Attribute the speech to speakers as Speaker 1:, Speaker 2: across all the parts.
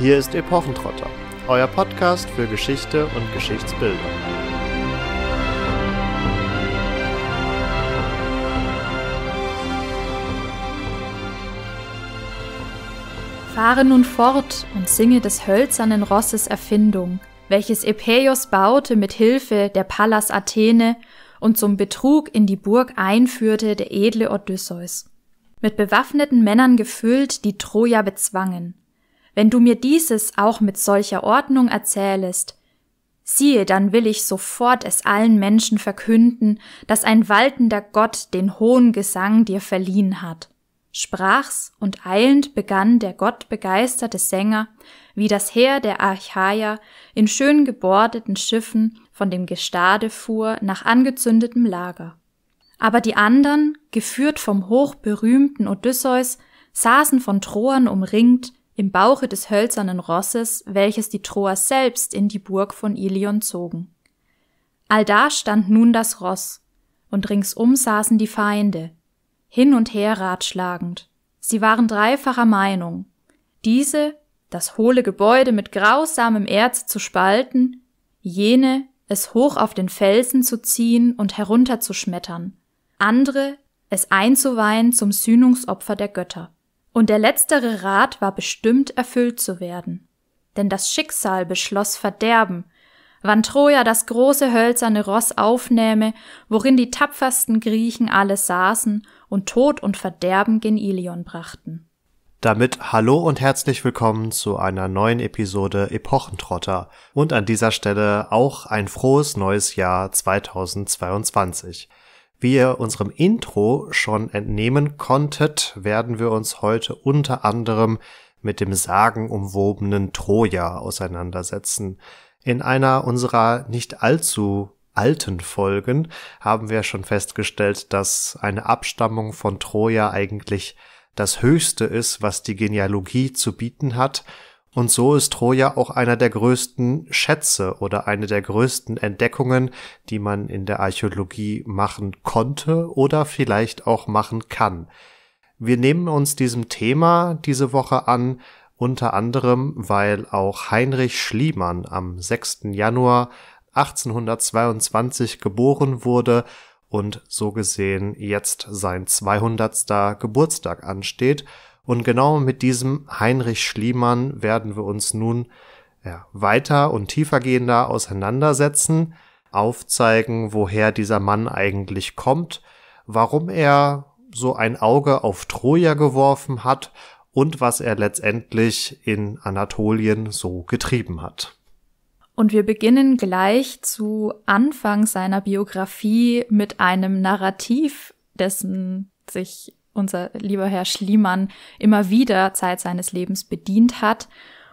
Speaker 1: Hier ist Epochentrotter, euer Podcast für Geschichte und Geschichtsbilder.
Speaker 2: Fahre nun fort und singe des hölzernen Rosses Erfindung, welches Epeios baute mit Hilfe der Pallas Athene und zum Betrug in die Burg einführte der edle Odysseus. Mit bewaffneten Männern gefüllt, die Troja bezwangen. Wenn du mir dieses auch mit solcher Ordnung erzählest, siehe, dann will ich sofort es allen Menschen verkünden, dass ein waltender Gott den hohen Gesang dir verliehen hat. Sprach's, und eilend begann der gottbegeisterte Sänger, wie das Heer der Archaia in schön gebordeten Schiffen von dem Gestade fuhr nach angezündetem Lager. Aber die anderen, geführt vom hochberühmten Odysseus, saßen von Troern umringt, im Bauche des hölzernen Rosses, welches die Troer selbst in die Burg von Ilion zogen. Allda stand nun das Ross, und ringsum saßen die Feinde, hin und her ratschlagend. Sie waren dreifacher Meinung. Diese, das hohle Gebäude mit grausamem Erz zu spalten, jene, es hoch auf den Felsen zu ziehen und herunterzuschmettern, andere, es einzuweihen zum Sühnungsopfer der Götter. Und der letztere Rat war bestimmt erfüllt zu werden. Denn das Schicksal beschloss Verderben, wann Troja das große hölzerne Ross aufnähme, worin die tapfersten Griechen alle saßen und Tod und Verderben gen Ilion brachten.
Speaker 1: Damit hallo und herzlich willkommen zu einer neuen Episode Epochentrotter und an dieser Stelle auch ein frohes neues Jahr 2022. Wie ihr unserem Intro schon entnehmen konntet, werden wir uns heute unter anderem mit dem sagenumwobenen Troja auseinandersetzen. In einer unserer nicht allzu alten Folgen haben wir schon festgestellt, dass eine Abstammung von Troja eigentlich das Höchste ist, was die Genealogie zu bieten hat, und so ist Troja auch einer der größten Schätze oder eine der größten Entdeckungen, die man in der Archäologie machen konnte oder vielleicht auch machen kann. Wir nehmen uns diesem Thema diese Woche an, unter anderem, weil auch Heinrich Schliemann am 6. Januar 1822 geboren wurde und so gesehen jetzt sein 200. Geburtstag ansteht und genau mit diesem Heinrich Schliemann werden wir uns nun ja, weiter und tiefergehender auseinandersetzen, aufzeigen, woher dieser Mann eigentlich kommt, warum er so ein Auge auf Troja geworfen hat und was er letztendlich in Anatolien so getrieben hat.
Speaker 2: Und wir beginnen gleich zu Anfang seiner Biografie mit einem Narrativ, dessen sich unser lieber Herr Schliemann immer wieder Zeit seines Lebens bedient hat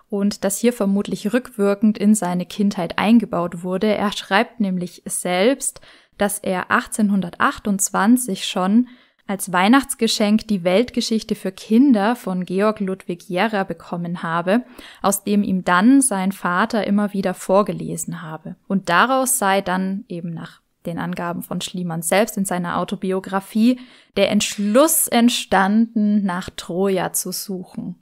Speaker 2: und das hier vermutlich rückwirkend in seine Kindheit eingebaut wurde. Er schreibt nämlich selbst, dass er 1828 schon als Weihnachtsgeschenk die Weltgeschichte für Kinder von Georg Ludwig Jäger bekommen habe, aus dem ihm dann sein Vater immer wieder vorgelesen habe. Und daraus sei dann eben nach den Angaben von Schliemann selbst in seiner Autobiografie, der Entschluss entstanden, nach Troja zu suchen.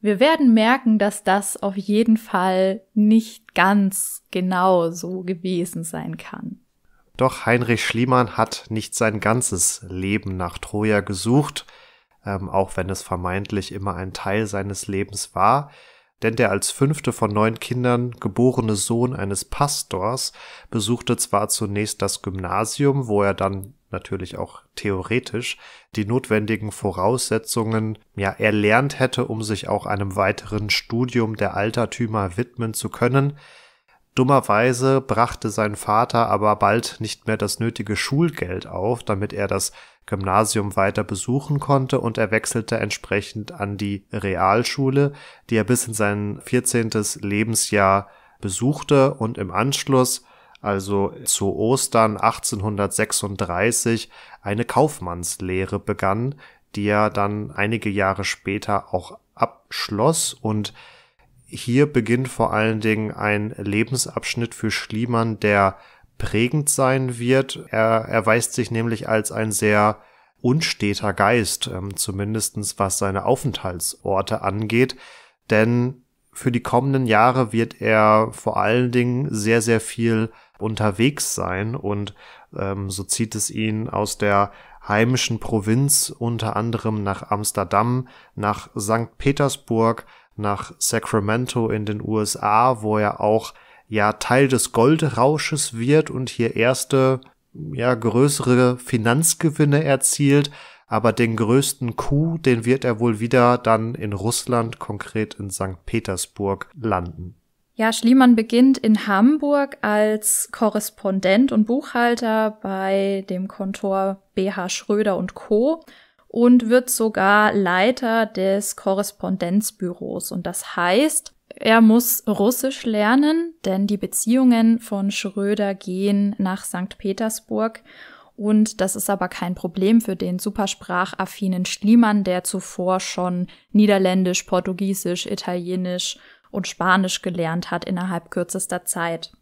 Speaker 2: Wir werden merken, dass das auf jeden Fall nicht ganz genau so gewesen sein kann.
Speaker 1: Doch Heinrich Schliemann hat nicht sein ganzes Leben nach Troja gesucht, ähm, auch wenn es vermeintlich immer ein Teil seines Lebens war denn der als fünfte von neun Kindern geborene Sohn eines Pastors besuchte zwar zunächst das Gymnasium, wo er dann natürlich auch theoretisch die notwendigen Voraussetzungen ja erlernt hätte, um sich auch einem weiteren Studium der Altertümer widmen zu können, Dummerweise brachte sein Vater aber bald nicht mehr das nötige Schulgeld auf, damit er das Gymnasium weiter besuchen konnte, und er wechselte entsprechend an die Realschule, die er bis in sein 14. Lebensjahr besuchte und im Anschluss, also zu Ostern 1836, eine Kaufmannslehre begann, die er dann einige Jahre später auch abschloss und hier beginnt vor allen Dingen ein Lebensabschnitt für Schliemann, der prägend sein wird. Er erweist sich nämlich als ein sehr unsteter Geist, ähm, zumindestens was seine Aufenthaltsorte angeht, denn für die kommenden Jahre wird er vor allen Dingen sehr, sehr viel unterwegs sein und ähm, so zieht es ihn aus der heimischen Provinz unter anderem nach Amsterdam, nach St. Petersburg, nach Sacramento in den USA, wo er auch ja Teil des Goldrausches wird und hier erste ja größere Finanzgewinne erzielt, aber den größten Coup, den wird er wohl wieder dann in Russland, konkret in St. Petersburg landen.
Speaker 2: Ja, Schliemann beginnt in Hamburg als Korrespondent und Buchhalter bei dem Kontor BH Schröder und Co und wird sogar Leiter des Korrespondenzbüros. Und das heißt, er muss Russisch lernen, denn die Beziehungen von Schröder gehen nach St. Petersburg. Und das ist aber kein Problem für den supersprachaffinen Schliemann, der zuvor schon Niederländisch, Portugiesisch, Italienisch und Spanisch gelernt hat innerhalb kürzester Zeit.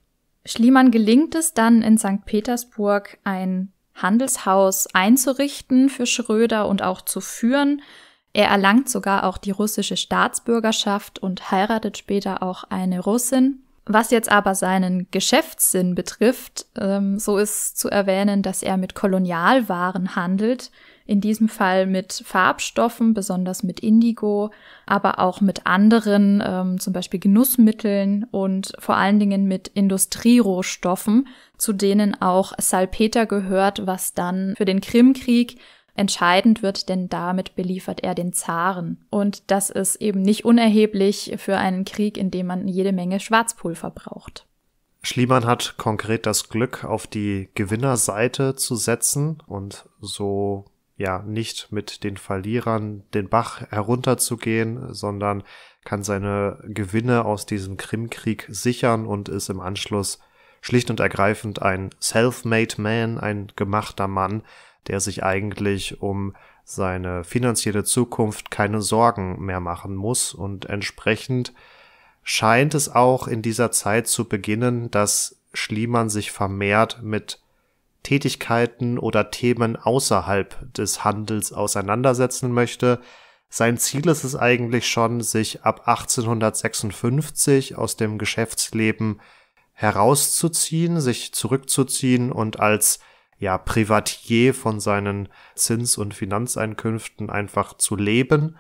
Speaker 2: Schliemann gelingt es dann in St. Petersburg, ein Handelshaus einzurichten für Schröder und auch zu führen. Er erlangt sogar auch die russische Staatsbürgerschaft und heiratet später auch eine Russin. Was jetzt aber seinen Geschäftssinn betrifft, ähm, so ist zu erwähnen, dass er mit Kolonialwaren handelt, in diesem Fall mit Farbstoffen, besonders mit Indigo, aber auch mit anderen, ähm, zum Beispiel Genussmitteln und vor allen Dingen mit Industrierohstoffen, zu denen auch Salpeter gehört, was dann für den Krimkrieg entscheidend wird, denn damit beliefert er den Zaren. Und das ist eben nicht unerheblich für einen Krieg, in dem man jede Menge Schwarzpulver braucht.
Speaker 1: Schliemann hat konkret das Glück, auf die Gewinnerseite zu setzen und so ja nicht mit den Verlierern den Bach herunterzugehen, sondern kann seine Gewinne aus diesem Krimkrieg sichern und ist im Anschluss schlicht und ergreifend ein self-made man, ein gemachter Mann, der sich eigentlich um seine finanzielle Zukunft keine Sorgen mehr machen muss und entsprechend scheint es auch in dieser Zeit zu beginnen, dass Schliemann sich vermehrt mit Tätigkeiten oder Themen außerhalb des Handels auseinandersetzen möchte. Sein Ziel ist es eigentlich schon, sich ab 1856 aus dem Geschäftsleben herauszuziehen, sich zurückzuziehen und als ja, Privatier von seinen Zins- und Finanzeinkünften einfach zu leben.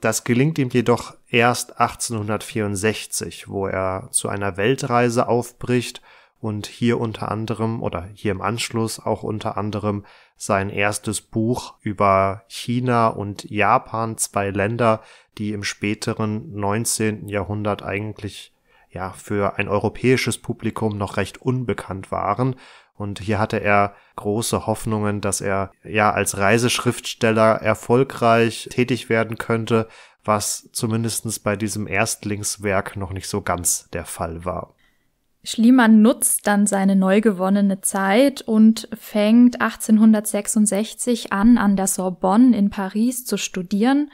Speaker 1: Das gelingt ihm jedoch erst 1864, wo er zu einer Weltreise aufbricht und hier unter anderem oder hier im Anschluss auch unter anderem sein erstes Buch über China und Japan, zwei Länder, die im späteren 19. Jahrhundert eigentlich ja, für ein europäisches Publikum noch recht unbekannt waren. Und hier hatte er große Hoffnungen, dass er ja als Reiseschriftsteller erfolgreich tätig werden könnte, was zumindestens bei diesem Erstlingswerk noch nicht so ganz der Fall war.
Speaker 2: Schliemann nutzt dann seine neu gewonnene Zeit und fängt 1866 an, an der Sorbonne in Paris zu studieren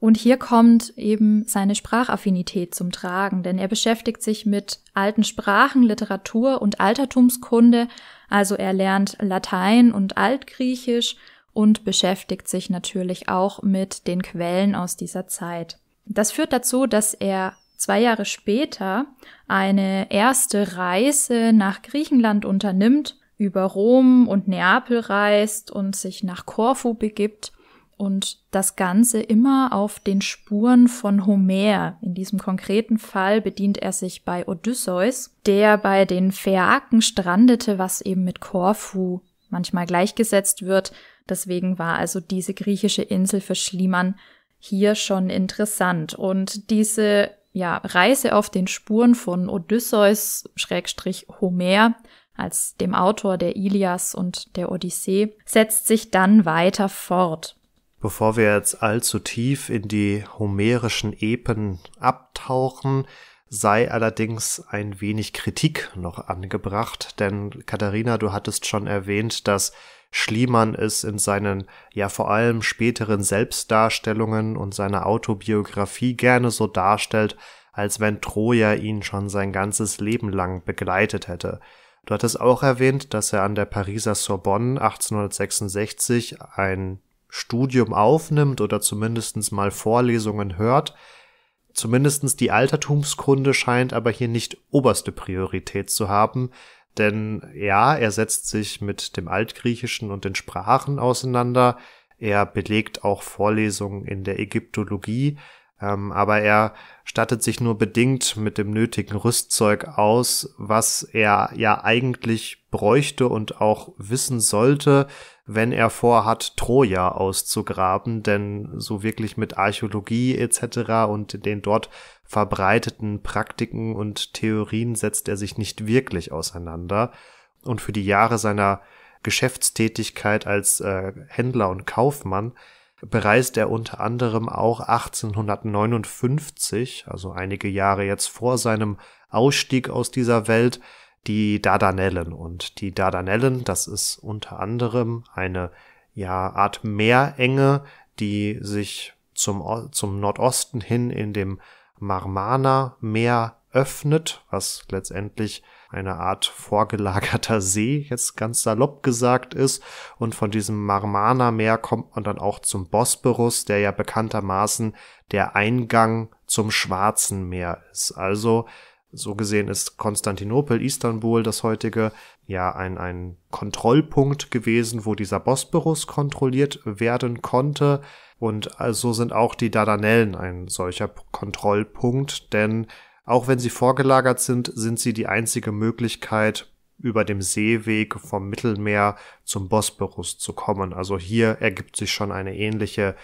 Speaker 2: und hier kommt eben seine Sprachaffinität zum Tragen, denn er beschäftigt sich mit alten Sprachen, Literatur und Altertumskunde, also er lernt Latein und Altgriechisch und beschäftigt sich natürlich auch mit den Quellen aus dieser Zeit. Das führt dazu, dass er zwei Jahre später eine erste Reise nach Griechenland unternimmt, über Rom und Neapel reist und sich nach Korfu begibt und das Ganze immer auf den Spuren von Homer. In diesem konkreten Fall bedient er sich bei Odysseus, der bei den Phäaken strandete, was eben mit Korfu manchmal gleichgesetzt wird. Deswegen war also diese griechische Insel für Schliemann hier schon interessant. Und diese ja, Reise auf den Spuren von Odysseus, Schrägstrich Homer, als dem Autor der Ilias und der Odyssee, setzt sich dann weiter fort.
Speaker 1: Bevor wir jetzt allzu tief in die homerischen Epen abtauchen, sei allerdings ein wenig Kritik noch angebracht, denn Katharina, du hattest schon erwähnt, dass Schliemann es in seinen ja vor allem späteren Selbstdarstellungen und seiner Autobiografie gerne so darstellt, als wenn Troja ihn schon sein ganzes Leben lang begleitet hätte. Du hattest auch erwähnt, dass er an der Pariser Sorbonne 1866 ein Studium aufnimmt oder zumindest mal Vorlesungen hört. Zumindest die Altertumskunde scheint aber hier nicht oberste Priorität zu haben, denn ja, er setzt sich mit dem Altgriechischen und den Sprachen auseinander, er belegt auch Vorlesungen in der Ägyptologie, ähm, aber er stattet sich nur bedingt mit dem nötigen Rüstzeug aus, was er ja eigentlich bräuchte und auch wissen sollte, wenn er vorhat, Troja auszugraben, denn so wirklich mit Archäologie etc. und den dort verbreiteten Praktiken und Theorien setzt er sich nicht wirklich auseinander. Und für die Jahre seiner Geschäftstätigkeit als äh, Händler und Kaufmann bereist er unter anderem auch 1859, also einige Jahre jetzt vor seinem Ausstieg aus dieser Welt, die Dardanellen. Und die Dardanellen, das ist unter anderem eine ja, Art Meerenge, die sich zum, zum Nordosten hin in dem Marmana-Meer öffnet, was letztendlich eine Art vorgelagerter See, jetzt ganz salopp gesagt ist. Und von diesem Marmana-Meer kommt man dann auch zum Bosporus, der ja bekanntermaßen der Eingang zum Schwarzen Meer ist. Also so gesehen ist Konstantinopel, Istanbul, das heutige, ja ein, ein Kontrollpunkt gewesen, wo dieser Bosporus kontrolliert werden konnte. Und äh, so also sind auch die Dardanellen ein solcher Kontrollpunkt, denn auch wenn sie vorgelagert sind, sind sie die einzige Möglichkeit, über dem Seeweg vom Mittelmeer zum Bosporus zu kommen. Also hier ergibt sich schon eine ähnliche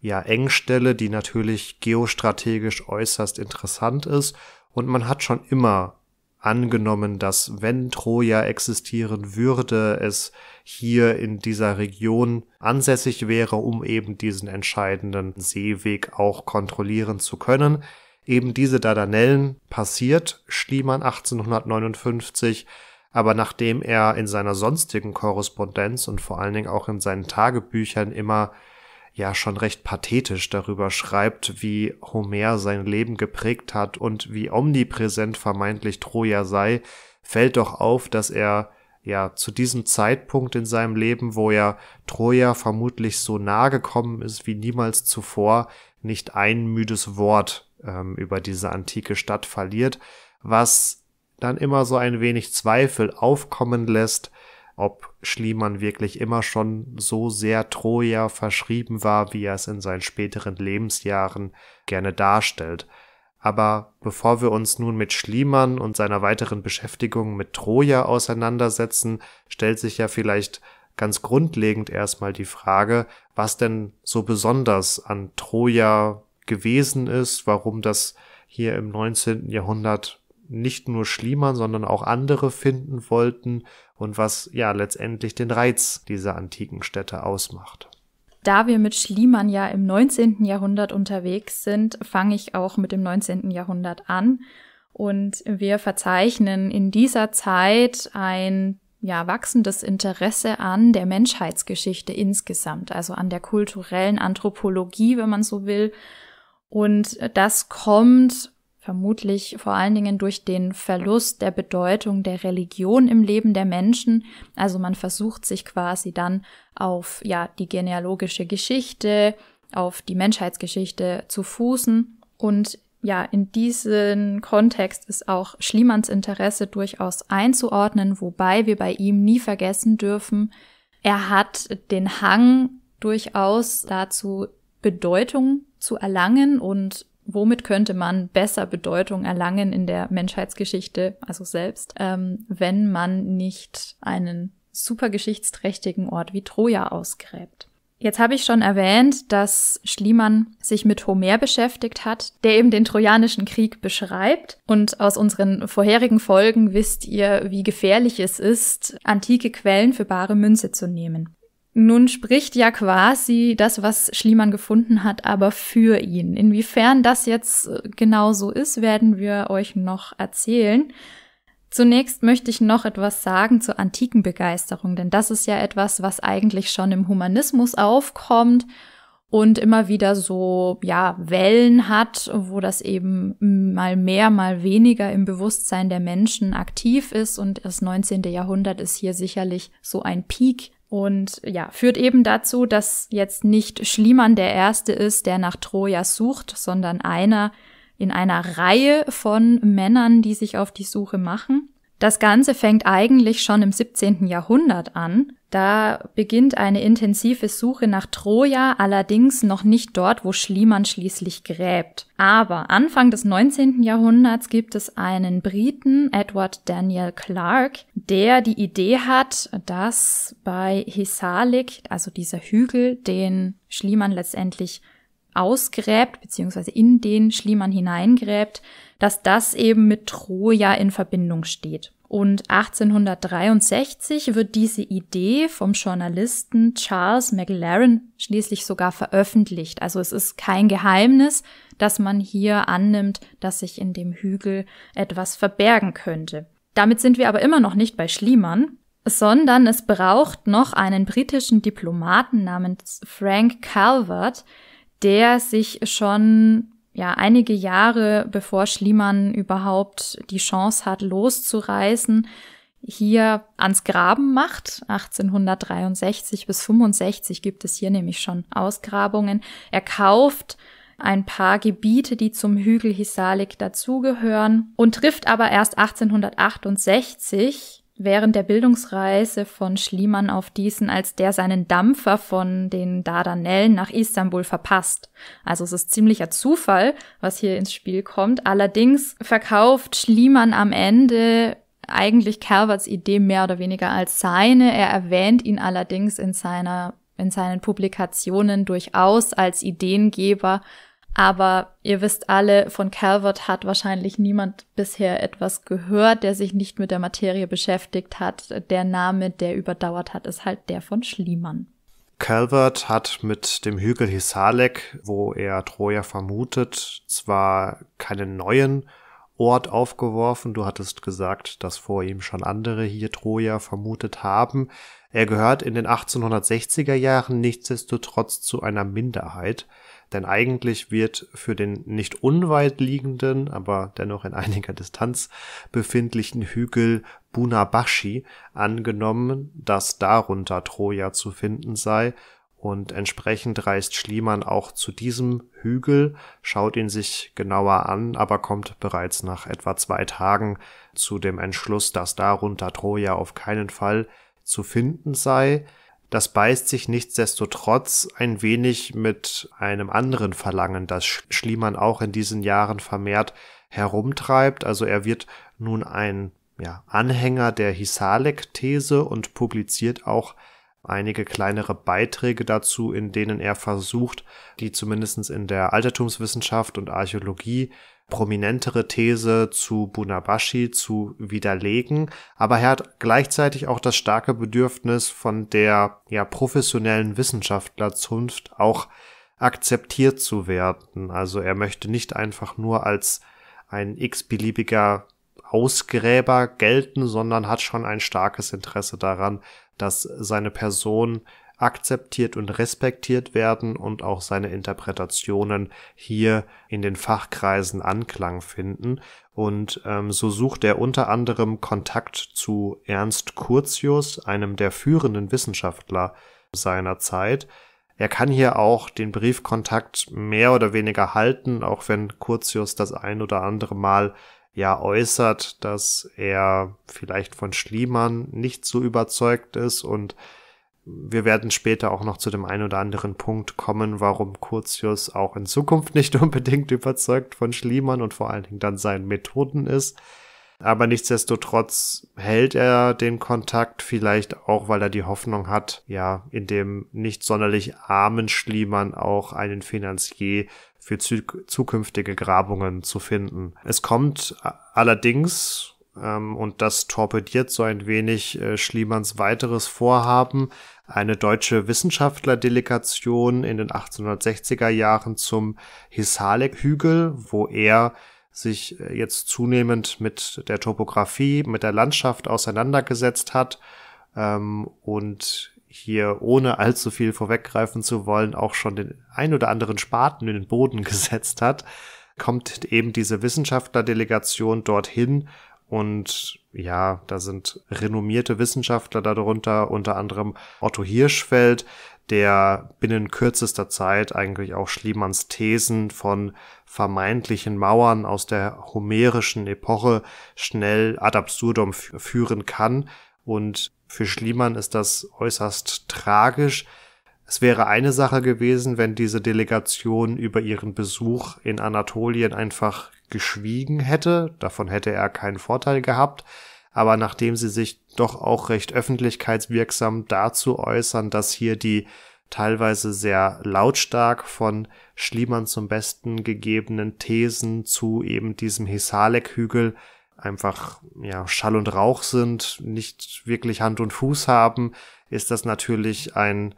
Speaker 1: ja, Engstelle, die natürlich geostrategisch äußerst interessant ist und man hat schon immer angenommen, dass wenn Troja existieren würde, es hier in dieser Region ansässig wäre, um eben diesen entscheidenden Seeweg auch kontrollieren zu können. Eben diese Dardanellen passiert Schliemann 1859, aber nachdem er in seiner sonstigen Korrespondenz und vor allen Dingen auch in seinen Tagebüchern immer ja schon recht pathetisch darüber schreibt, wie Homer sein Leben geprägt hat und wie omnipräsent vermeintlich Troja sei, fällt doch auf, dass er ja zu diesem Zeitpunkt in seinem Leben, wo er Troja vermutlich so nahe gekommen ist wie niemals zuvor, nicht ein müdes Wort ähm, über diese antike Stadt verliert, was dann immer so ein wenig Zweifel aufkommen lässt, ob Schliemann wirklich immer schon so sehr Troja verschrieben war, wie er es in seinen späteren Lebensjahren gerne darstellt. Aber bevor wir uns nun mit Schliemann und seiner weiteren Beschäftigung mit Troja auseinandersetzen, stellt sich ja vielleicht ganz grundlegend erstmal die Frage, was denn so besonders an Troja gewesen ist, warum das hier im 19. Jahrhundert nicht nur Schliemann, sondern auch andere finden wollten und was ja letztendlich den Reiz dieser antiken Städte ausmacht.
Speaker 2: Da wir mit Schliemann ja im 19. Jahrhundert unterwegs sind, fange ich auch mit dem 19. Jahrhundert an. Und wir verzeichnen in dieser Zeit ein ja, wachsendes Interesse an der Menschheitsgeschichte insgesamt, also an der kulturellen Anthropologie, wenn man so will. Und das kommt vermutlich vor allen Dingen durch den Verlust der Bedeutung der Religion im Leben der Menschen. Also man versucht sich quasi dann auf ja die genealogische Geschichte, auf die Menschheitsgeschichte zu fußen und ja, in diesen Kontext ist auch Schliemanns Interesse durchaus einzuordnen, wobei wir bei ihm nie vergessen dürfen, er hat den Hang durchaus dazu, Bedeutung zu erlangen und womit könnte man besser Bedeutung erlangen in der Menschheitsgeschichte, also selbst, ähm, wenn man nicht einen super geschichtsträchtigen Ort wie Troja ausgräbt. Jetzt habe ich schon erwähnt, dass Schliemann sich mit Homer beschäftigt hat, der eben den Trojanischen Krieg beschreibt. Und aus unseren vorherigen Folgen wisst ihr, wie gefährlich es ist, antike Quellen für bare Münze zu nehmen. Nun spricht ja quasi das, was Schliemann gefunden hat, aber für ihn. Inwiefern das jetzt äh, genau so ist, werden wir euch noch erzählen. Zunächst möchte ich noch etwas sagen zur antiken Begeisterung, denn das ist ja etwas, was eigentlich schon im Humanismus aufkommt und immer wieder so, ja, Wellen hat, wo das eben mal mehr, mal weniger im Bewusstsein der Menschen aktiv ist und das 19. Jahrhundert ist hier sicherlich so ein Peak und ja, führt eben dazu, dass jetzt nicht Schliemann der Erste ist, der nach Troja sucht, sondern einer in einer Reihe von Männern, die sich auf die Suche machen. Das Ganze fängt eigentlich schon im 17. Jahrhundert an. Da beginnt eine intensive Suche nach Troja, allerdings noch nicht dort, wo Schliemann schließlich gräbt. Aber Anfang des 19. Jahrhunderts gibt es einen Briten, Edward Daniel Clark, der die Idee hat, dass bei Hisalik, also dieser Hügel, den Schliemann letztendlich ausgräbt, beziehungsweise in den Schliemann hineingräbt, dass das eben mit Troja in Verbindung steht. Und 1863 wird diese Idee vom Journalisten Charles McLaren schließlich sogar veröffentlicht. Also es ist kein Geheimnis, dass man hier annimmt, dass sich in dem Hügel etwas verbergen könnte. Damit sind wir aber immer noch nicht bei Schliemann, sondern es braucht noch einen britischen Diplomaten namens Frank Calvert, der sich schon ja, einige Jahre bevor Schliemann überhaupt die Chance hat, loszureisen, hier ans Graben macht. 1863 bis 65 gibt es hier nämlich schon Ausgrabungen. Er kauft ein paar Gebiete, die zum Hügel Hisalik dazugehören und trifft aber erst 1868 während der Bildungsreise von Schliemann auf Diesen, als der seinen Dampfer von den Dardanellen nach Istanbul verpasst. Also es ist ziemlicher Zufall, was hier ins Spiel kommt. Allerdings verkauft Schliemann am Ende eigentlich Calverts Idee mehr oder weniger als seine. Er erwähnt ihn allerdings in seiner in seinen Publikationen durchaus als Ideengeber aber ihr wisst alle, von Calvert hat wahrscheinlich niemand bisher etwas gehört, der sich nicht mit der Materie beschäftigt hat. Der Name, der überdauert hat, ist halt der von Schliemann.
Speaker 1: Calvert hat mit dem Hügel Hisalek, wo er Troja vermutet, zwar keinen neuen Ort aufgeworfen. Du hattest gesagt, dass vor ihm schon andere hier Troja vermutet haben. Er gehört in den 1860er Jahren nichtsdestotrotz zu einer Minderheit denn eigentlich wird für den nicht unweit liegenden, aber dennoch in einiger Distanz befindlichen Hügel Bunabashi angenommen, dass darunter Troja zu finden sei, und entsprechend reist Schliemann auch zu diesem Hügel, schaut ihn sich genauer an, aber kommt bereits nach etwa zwei Tagen zu dem Entschluss, dass darunter Troja auf keinen Fall zu finden sei, das beißt sich nichtsdestotrotz ein wenig mit einem anderen Verlangen, das Schliemann auch in diesen Jahren vermehrt herumtreibt. Also er wird nun ein ja, Anhänger der Hisalek-These und publiziert auch einige kleinere Beiträge dazu, in denen er versucht, die zumindest in der Altertumswissenschaft und Archäologie prominentere These zu Bunabashi zu widerlegen, aber er hat gleichzeitig auch das starke Bedürfnis von der ja professionellen Wissenschaftlerzunft auch akzeptiert zu werden. Also er möchte nicht einfach nur als ein x-beliebiger Ausgräber gelten, sondern hat schon ein starkes Interesse daran, dass seine Person akzeptiert und respektiert werden und auch seine Interpretationen hier in den Fachkreisen Anklang finden. Und ähm, so sucht er unter anderem Kontakt zu Ernst Curtius, einem der führenden Wissenschaftler seiner Zeit. Er kann hier auch den Briefkontakt mehr oder weniger halten, auch wenn Curtius das ein oder andere Mal ja äußert, dass er vielleicht von Schliemann nicht so überzeugt ist und wir werden später auch noch zu dem einen oder anderen Punkt kommen, warum Curtius auch in Zukunft nicht unbedingt überzeugt von Schliemann und vor allen Dingen dann seinen Methoden ist. Aber nichtsdestotrotz hält er den Kontakt vielleicht auch, weil er die Hoffnung hat, ja, in dem nicht sonderlich armen Schliemann auch einen Finanzier für zukünftige Grabungen zu finden. Es kommt allerdings, ähm, und das torpediert so ein wenig äh, Schliemanns weiteres Vorhaben, eine deutsche Wissenschafterdelegation in den 1860er Jahren zum Hisalek-Hügel, wo er sich äh, jetzt zunehmend mit der Topographie, mit der Landschaft auseinandergesetzt hat ähm, und hier ohne allzu viel vorweggreifen zu wollen, auch schon den ein oder anderen Spaten in den Boden gesetzt hat, kommt eben diese Wissenschaftlerdelegation dorthin und ja, da sind renommierte Wissenschaftler darunter, unter anderem Otto Hirschfeld, der binnen kürzester Zeit eigentlich auch Schliemanns Thesen von vermeintlichen Mauern aus der homerischen Epoche schnell ad absurdum führen kann. Und für Schliemann ist das äußerst tragisch. Es wäre eine Sache gewesen, wenn diese Delegation über ihren Besuch in Anatolien einfach geschwiegen hätte. Davon hätte er keinen Vorteil gehabt. Aber nachdem sie sich doch auch recht öffentlichkeitswirksam dazu äußern, dass hier die teilweise sehr lautstark von Schliemann zum Besten gegebenen Thesen zu eben diesem Hisalek-Hügel einfach ja, Schall und Rauch sind, nicht wirklich Hand und Fuß haben, ist das natürlich ein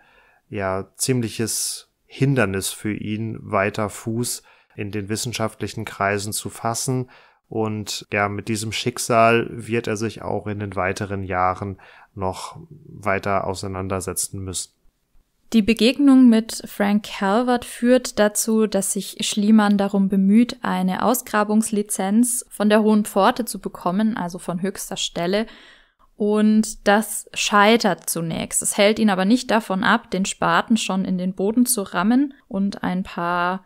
Speaker 1: ja ziemliches Hindernis für ihn, weiter Fuß in den wissenschaftlichen Kreisen zu fassen. Und ja, mit diesem Schicksal wird er sich auch in den weiteren Jahren noch weiter auseinandersetzen müssen.
Speaker 2: Die Begegnung mit Frank Calvert führt dazu, dass sich Schliemann darum bemüht, eine Ausgrabungslizenz von der Hohen Pforte zu bekommen, also von höchster Stelle. Und das scheitert zunächst. Es hält ihn aber nicht davon ab, den Spaten schon in den Boden zu rammen und ein paar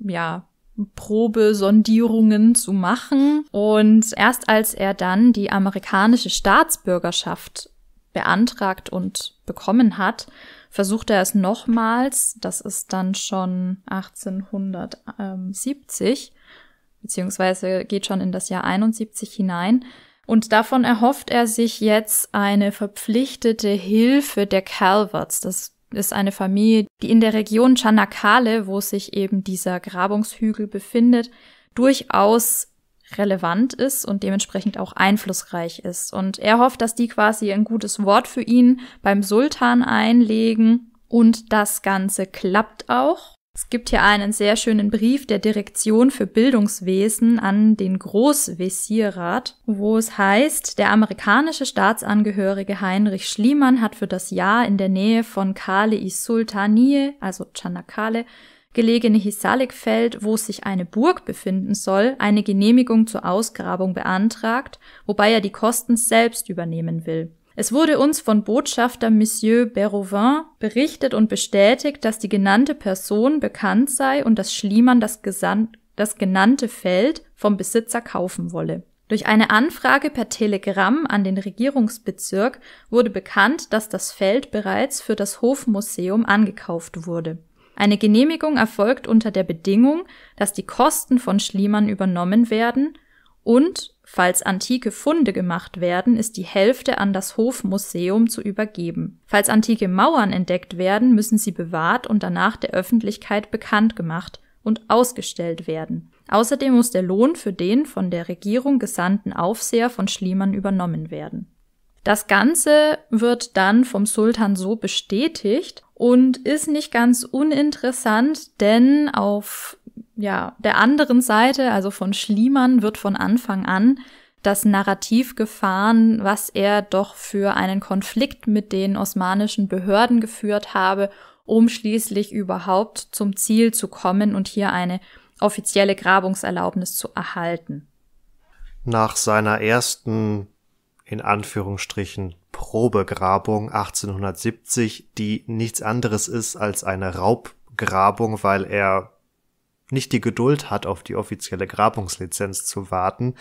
Speaker 2: ja, Probesondierungen zu machen. Und erst als er dann die amerikanische Staatsbürgerschaft beantragt und bekommen hat, versucht er es nochmals. Das ist dann schon 1870, beziehungsweise geht schon in das Jahr 71 hinein. Und davon erhofft er sich jetzt eine verpflichtete Hilfe der Calverts. Das ist eine Familie, die in der Region Chanakale, wo sich eben dieser Grabungshügel befindet, durchaus relevant ist und dementsprechend auch einflussreich ist. Und er hofft, dass die quasi ein gutes Wort für ihn beim Sultan einlegen und das Ganze klappt auch. Es gibt hier einen sehr schönen Brief der Direktion für Bildungswesen an den Großwesierrat, wo es heißt, der amerikanische Staatsangehörige Heinrich Schliemann hat für das Jahr in der Nähe von Kale i Sultanie, also Chanakale, gelegene Hisalikfeld, wo sich eine Burg befinden soll, eine Genehmigung zur Ausgrabung beantragt, wobei er die Kosten selbst übernehmen will. Es wurde uns von Botschafter Monsieur Berrovin berichtet und bestätigt, dass die genannte Person bekannt sei und dass Schliemann das, das genannte Feld vom Besitzer kaufen wolle. Durch eine Anfrage per Telegramm an den Regierungsbezirk wurde bekannt, dass das Feld bereits für das Hofmuseum angekauft wurde. Eine Genehmigung erfolgt unter der Bedingung, dass die Kosten von Schliemann übernommen werden und Falls antike Funde gemacht werden, ist die Hälfte an das Hofmuseum zu übergeben. Falls antike Mauern entdeckt werden, müssen sie bewahrt und danach der Öffentlichkeit bekannt gemacht und ausgestellt werden. Außerdem muss der Lohn für den von der Regierung gesandten Aufseher von Schliemann übernommen werden. Das Ganze wird dann vom Sultan so bestätigt und ist nicht ganz uninteressant, denn auf ja, der anderen Seite, also von Schliemann, wird von Anfang an das Narrativ gefahren, was er doch für einen Konflikt mit den osmanischen Behörden geführt habe, um schließlich überhaupt zum Ziel zu kommen und hier eine offizielle Grabungserlaubnis zu erhalten.
Speaker 1: Nach seiner ersten, in Anführungsstrichen, Probegrabung 1870, die nichts anderes ist als eine Raubgrabung, weil er nicht die Geduld hat, auf die offizielle Grabungslizenz zu warten,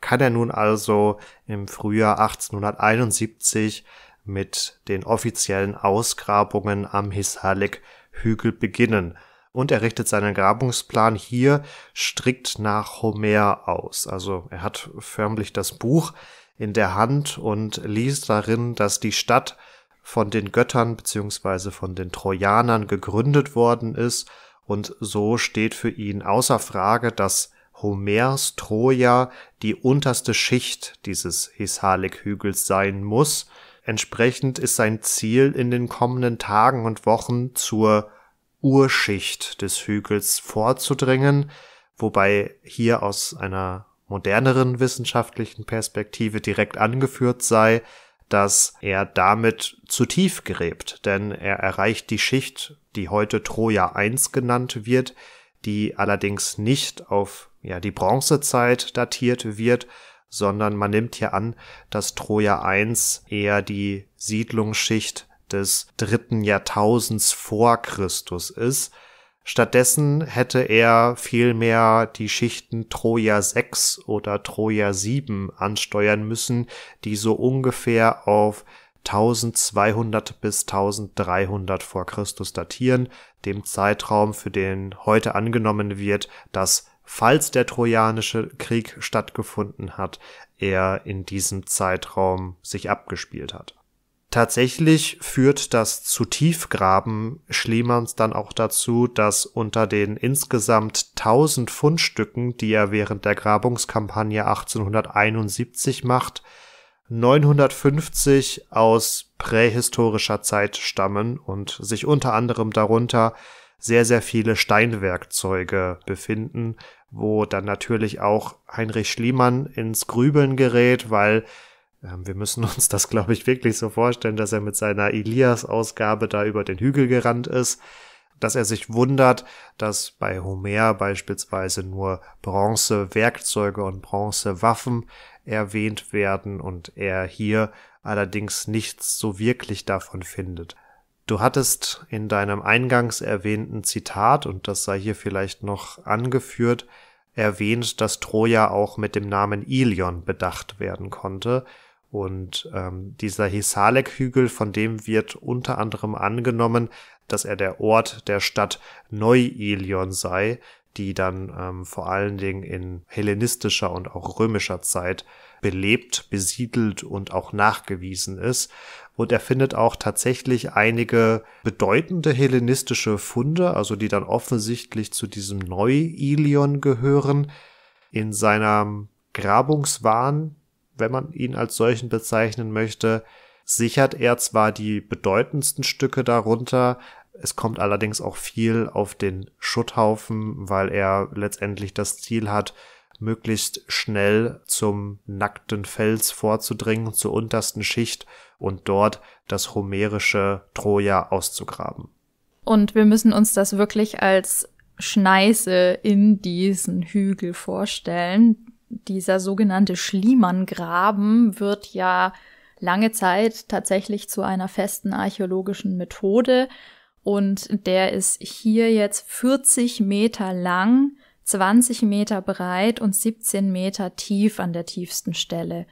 Speaker 1: kann er nun also im Frühjahr 1871 mit den offiziellen Ausgrabungen am Hisarlik Hügel beginnen und er richtet seinen Grabungsplan hier strikt nach Homer aus. Also er hat förmlich das Buch in der Hand und liest darin, dass die Stadt von den Göttern bzw. von den Trojanern gegründet worden ist und so steht für ihn außer Frage, dass Homers Troja die unterste Schicht dieses hisalik hügels sein muss. Entsprechend ist sein Ziel in den kommenden Tagen und Wochen zur Urschicht des Hügels vorzudringen, wobei hier aus einer moderneren wissenschaftlichen Perspektive direkt angeführt sei, dass er damit zu tief gräbt, denn er erreicht die Schicht, die heute Troja I genannt wird, die allerdings nicht auf ja, die Bronzezeit datiert wird, sondern man nimmt hier an, dass Troja I eher die Siedlungsschicht des dritten Jahrtausends vor Christus ist, Stattdessen hätte er vielmehr die Schichten Troja 6 oder Troja 7 ansteuern müssen, die so ungefähr auf 1200 bis 1300 vor Christus datieren, dem Zeitraum, für den heute angenommen wird, dass falls der Trojanische Krieg stattgefunden hat, er in diesem Zeitraum sich abgespielt hat Tatsächlich führt das zu Tiefgraben Schliemanns dann auch dazu, dass unter den insgesamt 1000 Fundstücken, die er während der Grabungskampagne 1871 macht, 950 aus prähistorischer Zeit stammen und sich unter anderem darunter sehr, sehr viele Steinwerkzeuge befinden, wo dann natürlich auch Heinrich Schliemann ins Grübeln gerät, weil ähm, wir müssen uns das, glaube ich, wirklich so vorstellen, dass er mit seiner Elias-Ausgabe da über den Hügel gerannt ist, dass er sich wundert, dass bei Homer beispielsweise nur Bronzewerkzeuge und Bronzewaffen erwähnt werden und er hier allerdings nichts so wirklich davon findet. Du hattest in deinem eingangs erwähnten Zitat, und das sei hier vielleicht noch angeführt, erwähnt, dass Troja auch mit dem Namen Ilion bedacht werden konnte, und ähm, dieser hisalek hügel von dem wird unter anderem angenommen, dass er der Ort der Stadt Neu-Ilion sei, die dann ähm, vor allen Dingen in hellenistischer und auch römischer Zeit belebt, besiedelt und auch nachgewiesen ist. Und er findet auch tatsächlich einige bedeutende hellenistische Funde, also die dann offensichtlich zu diesem Neu-Ilion gehören. In seinem Grabungswahn, wenn man ihn als solchen bezeichnen möchte, sichert er zwar die bedeutendsten Stücke darunter, es kommt allerdings auch viel auf den Schutthaufen, weil er letztendlich das Ziel hat, möglichst schnell zum nackten Fels vorzudringen, zur untersten Schicht und dort das homerische Troja auszugraben.
Speaker 2: Und wir müssen uns das wirklich als Schneise in diesen Hügel vorstellen, dieser sogenannte Schliemann-Graben wird ja lange Zeit tatsächlich zu einer festen archäologischen Methode und der ist hier jetzt 40 Meter lang, 20 Meter breit und 17 Meter tief an der tiefsten Stelle.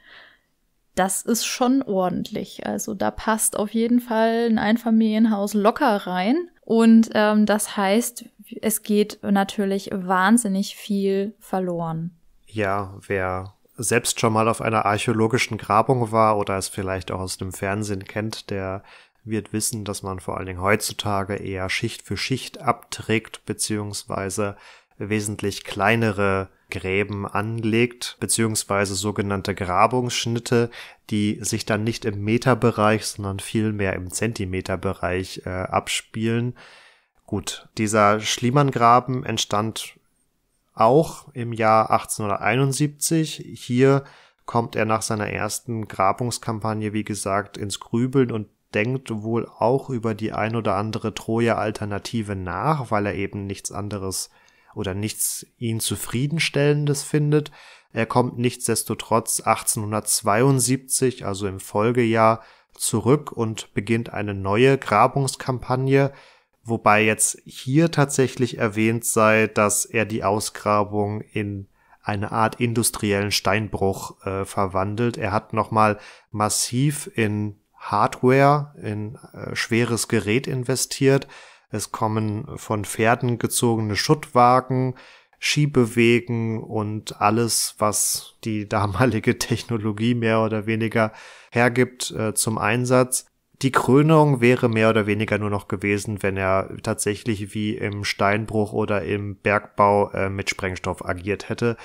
Speaker 2: Das ist schon ordentlich. Also da passt auf jeden Fall ein Einfamilienhaus locker rein. Und ähm, das heißt, es geht natürlich wahnsinnig viel verloren.
Speaker 1: Ja, wer selbst schon mal auf einer archäologischen Grabung war oder es vielleicht auch aus dem Fernsehen kennt, der wird wissen, dass man vor allen Dingen heutzutage eher Schicht für Schicht abträgt, beziehungsweise wesentlich kleinere Gräben anlegt, beziehungsweise sogenannte Grabungsschnitte, die sich dann nicht im Meterbereich, sondern vielmehr im Zentimeterbereich äh, abspielen. Gut, dieser Schliemann-Graben entstand auch im Jahr 1871. Hier kommt er nach seiner ersten Grabungskampagne, wie gesagt, ins Grübeln und denkt wohl auch über die ein oder andere Troja-Alternative nach, weil er eben nichts anderes oder nichts ihn zufriedenstellendes findet. Er kommt nichtsdestotrotz 1872, also im Folgejahr, zurück und beginnt eine neue Grabungskampagne, wobei jetzt hier tatsächlich erwähnt sei, dass er die Ausgrabung in eine Art industriellen Steinbruch äh, verwandelt. Er hat nochmal massiv in Hardware, in äh, schweres Gerät investiert. Es kommen von Pferden gezogene Schuttwagen, Schiebewegen und alles, was die damalige Technologie mehr oder weniger hergibt, äh, zum Einsatz die Krönung wäre mehr oder weniger nur noch gewesen, wenn er tatsächlich wie im Steinbruch oder im Bergbau äh, mit Sprengstoff agiert hätte.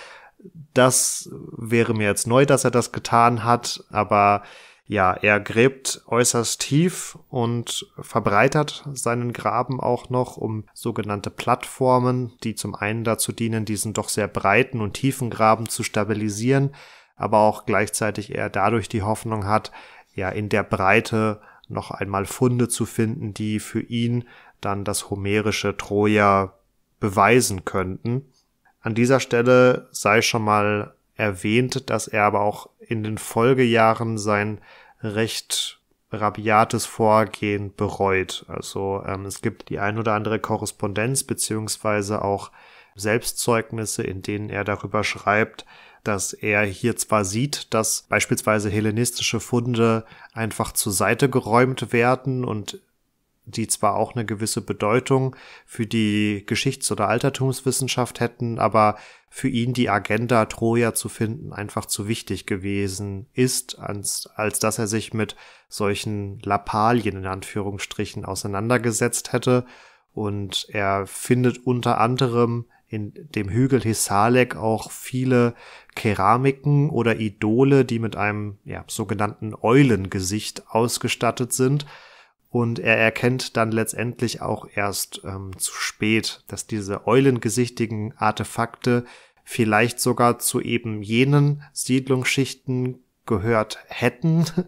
Speaker 1: Das wäre mir jetzt neu, dass er das getan hat, aber ja, er gräbt äußerst tief und verbreitert seinen Graben auch noch um sogenannte Plattformen, die zum einen dazu dienen, diesen doch sehr breiten und tiefen Graben zu stabilisieren, aber auch gleichzeitig er dadurch die Hoffnung hat, ja, in der Breite noch einmal Funde zu finden, die für ihn dann das homerische Troja beweisen könnten. An dieser Stelle sei schon mal erwähnt, dass er aber auch in den Folgejahren sein recht rabiates Vorgehen bereut. Also ähm, es gibt die ein oder andere Korrespondenz beziehungsweise auch Selbstzeugnisse, in denen er darüber schreibt, dass er hier zwar sieht, dass beispielsweise hellenistische Funde einfach zur Seite geräumt werden und die zwar auch eine gewisse Bedeutung für die Geschichts- oder Altertumswissenschaft hätten, aber für ihn die Agenda Troja zu finden einfach zu wichtig gewesen ist, als, als dass er sich mit solchen Lappalien in Anführungsstrichen auseinandergesetzt hätte. Und er findet unter anderem in dem Hügel Hisalek auch viele Keramiken oder Idole, die mit einem ja, sogenannten Eulengesicht ausgestattet sind. Und er erkennt dann letztendlich auch erst ähm, zu spät, dass diese eulengesichtigen Artefakte vielleicht sogar zu eben jenen Siedlungsschichten gehört hätten,